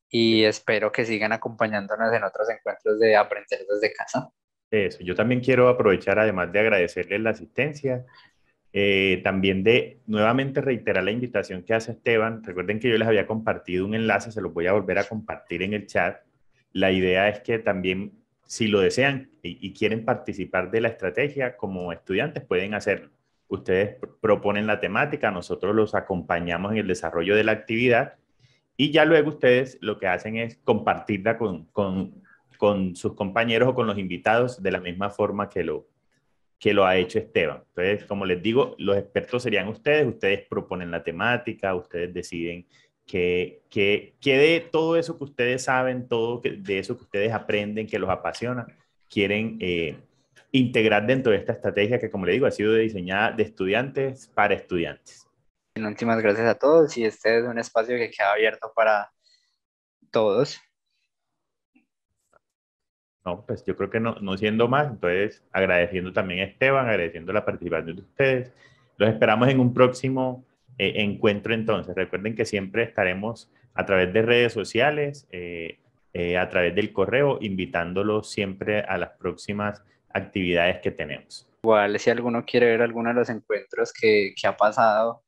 Y espero que sigan acompañándonos en otros encuentros de Aprender desde casa. Eso, yo también quiero aprovechar, además de agradecerles la asistencia, eh, también de nuevamente reiterar la invitación que hace Esteban. Recuerden que yo les había compartido un enlace, se lo voy a volver a compartir en el chat. La idea es que también, si lo desean y quieren participar de la estrategia como estudiantes, pueden hacerlo ustedes proponen la temática, nosotros los acompañamos en el desarrollo de la actividad y ya luego ustedes lo que hacen es compartirla con, sus compañeros o con los invitados de la misma forma que lo, que lo ha hecho Esteban. Entonces, como les digo, los expertos serían ustedes, ustedes proponen la temática, ustedes deciden que, que, todo eso que ustedes saben, todo de eso que ustedes aprenden, que los apasiona, quieren eh, integrar dentro de esta estrategia que, como le digo, ha sido diseñada de estudiantes para estudiantes. En últimas, gracias a todos y este es un espacio que queda abierto para todos. No, pues yo creo que no, no siendo más, entonces agradeciendo también a Esteban, agradeciendo la participación de ustedes. Los esperamos en un próximo eh, encuentro entonces. Recuerden que siempre estaremos a través de redes sociales, eh, eh, a través del correo, invitándolos siempre a las próximas actividades que tenemos. Igual, si alguno quiere ver alguno de los encuentros que, ha pasado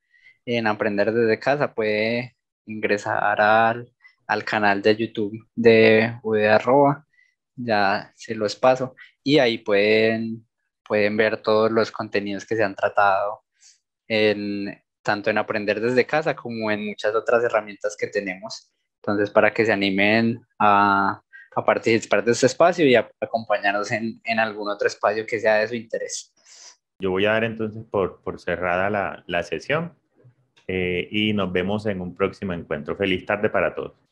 en Aprender desde casa, puede ingresar al, canal de YouTube de UD ya se los paso, y ahí pueden, pueden ver todos los contenidos que se han tratado tanto en Aprender desde casa como en muchas otras herramientas que tenemos. Entonces, para que se animen a, a participar de este espacio y a acompañarnos en, algún otro espacio que sea de su interés. Yo voy a dar entonces por, cerrada la, sesión eh, y nos vemos en un próximo encuentro. Feliz tarde para todos.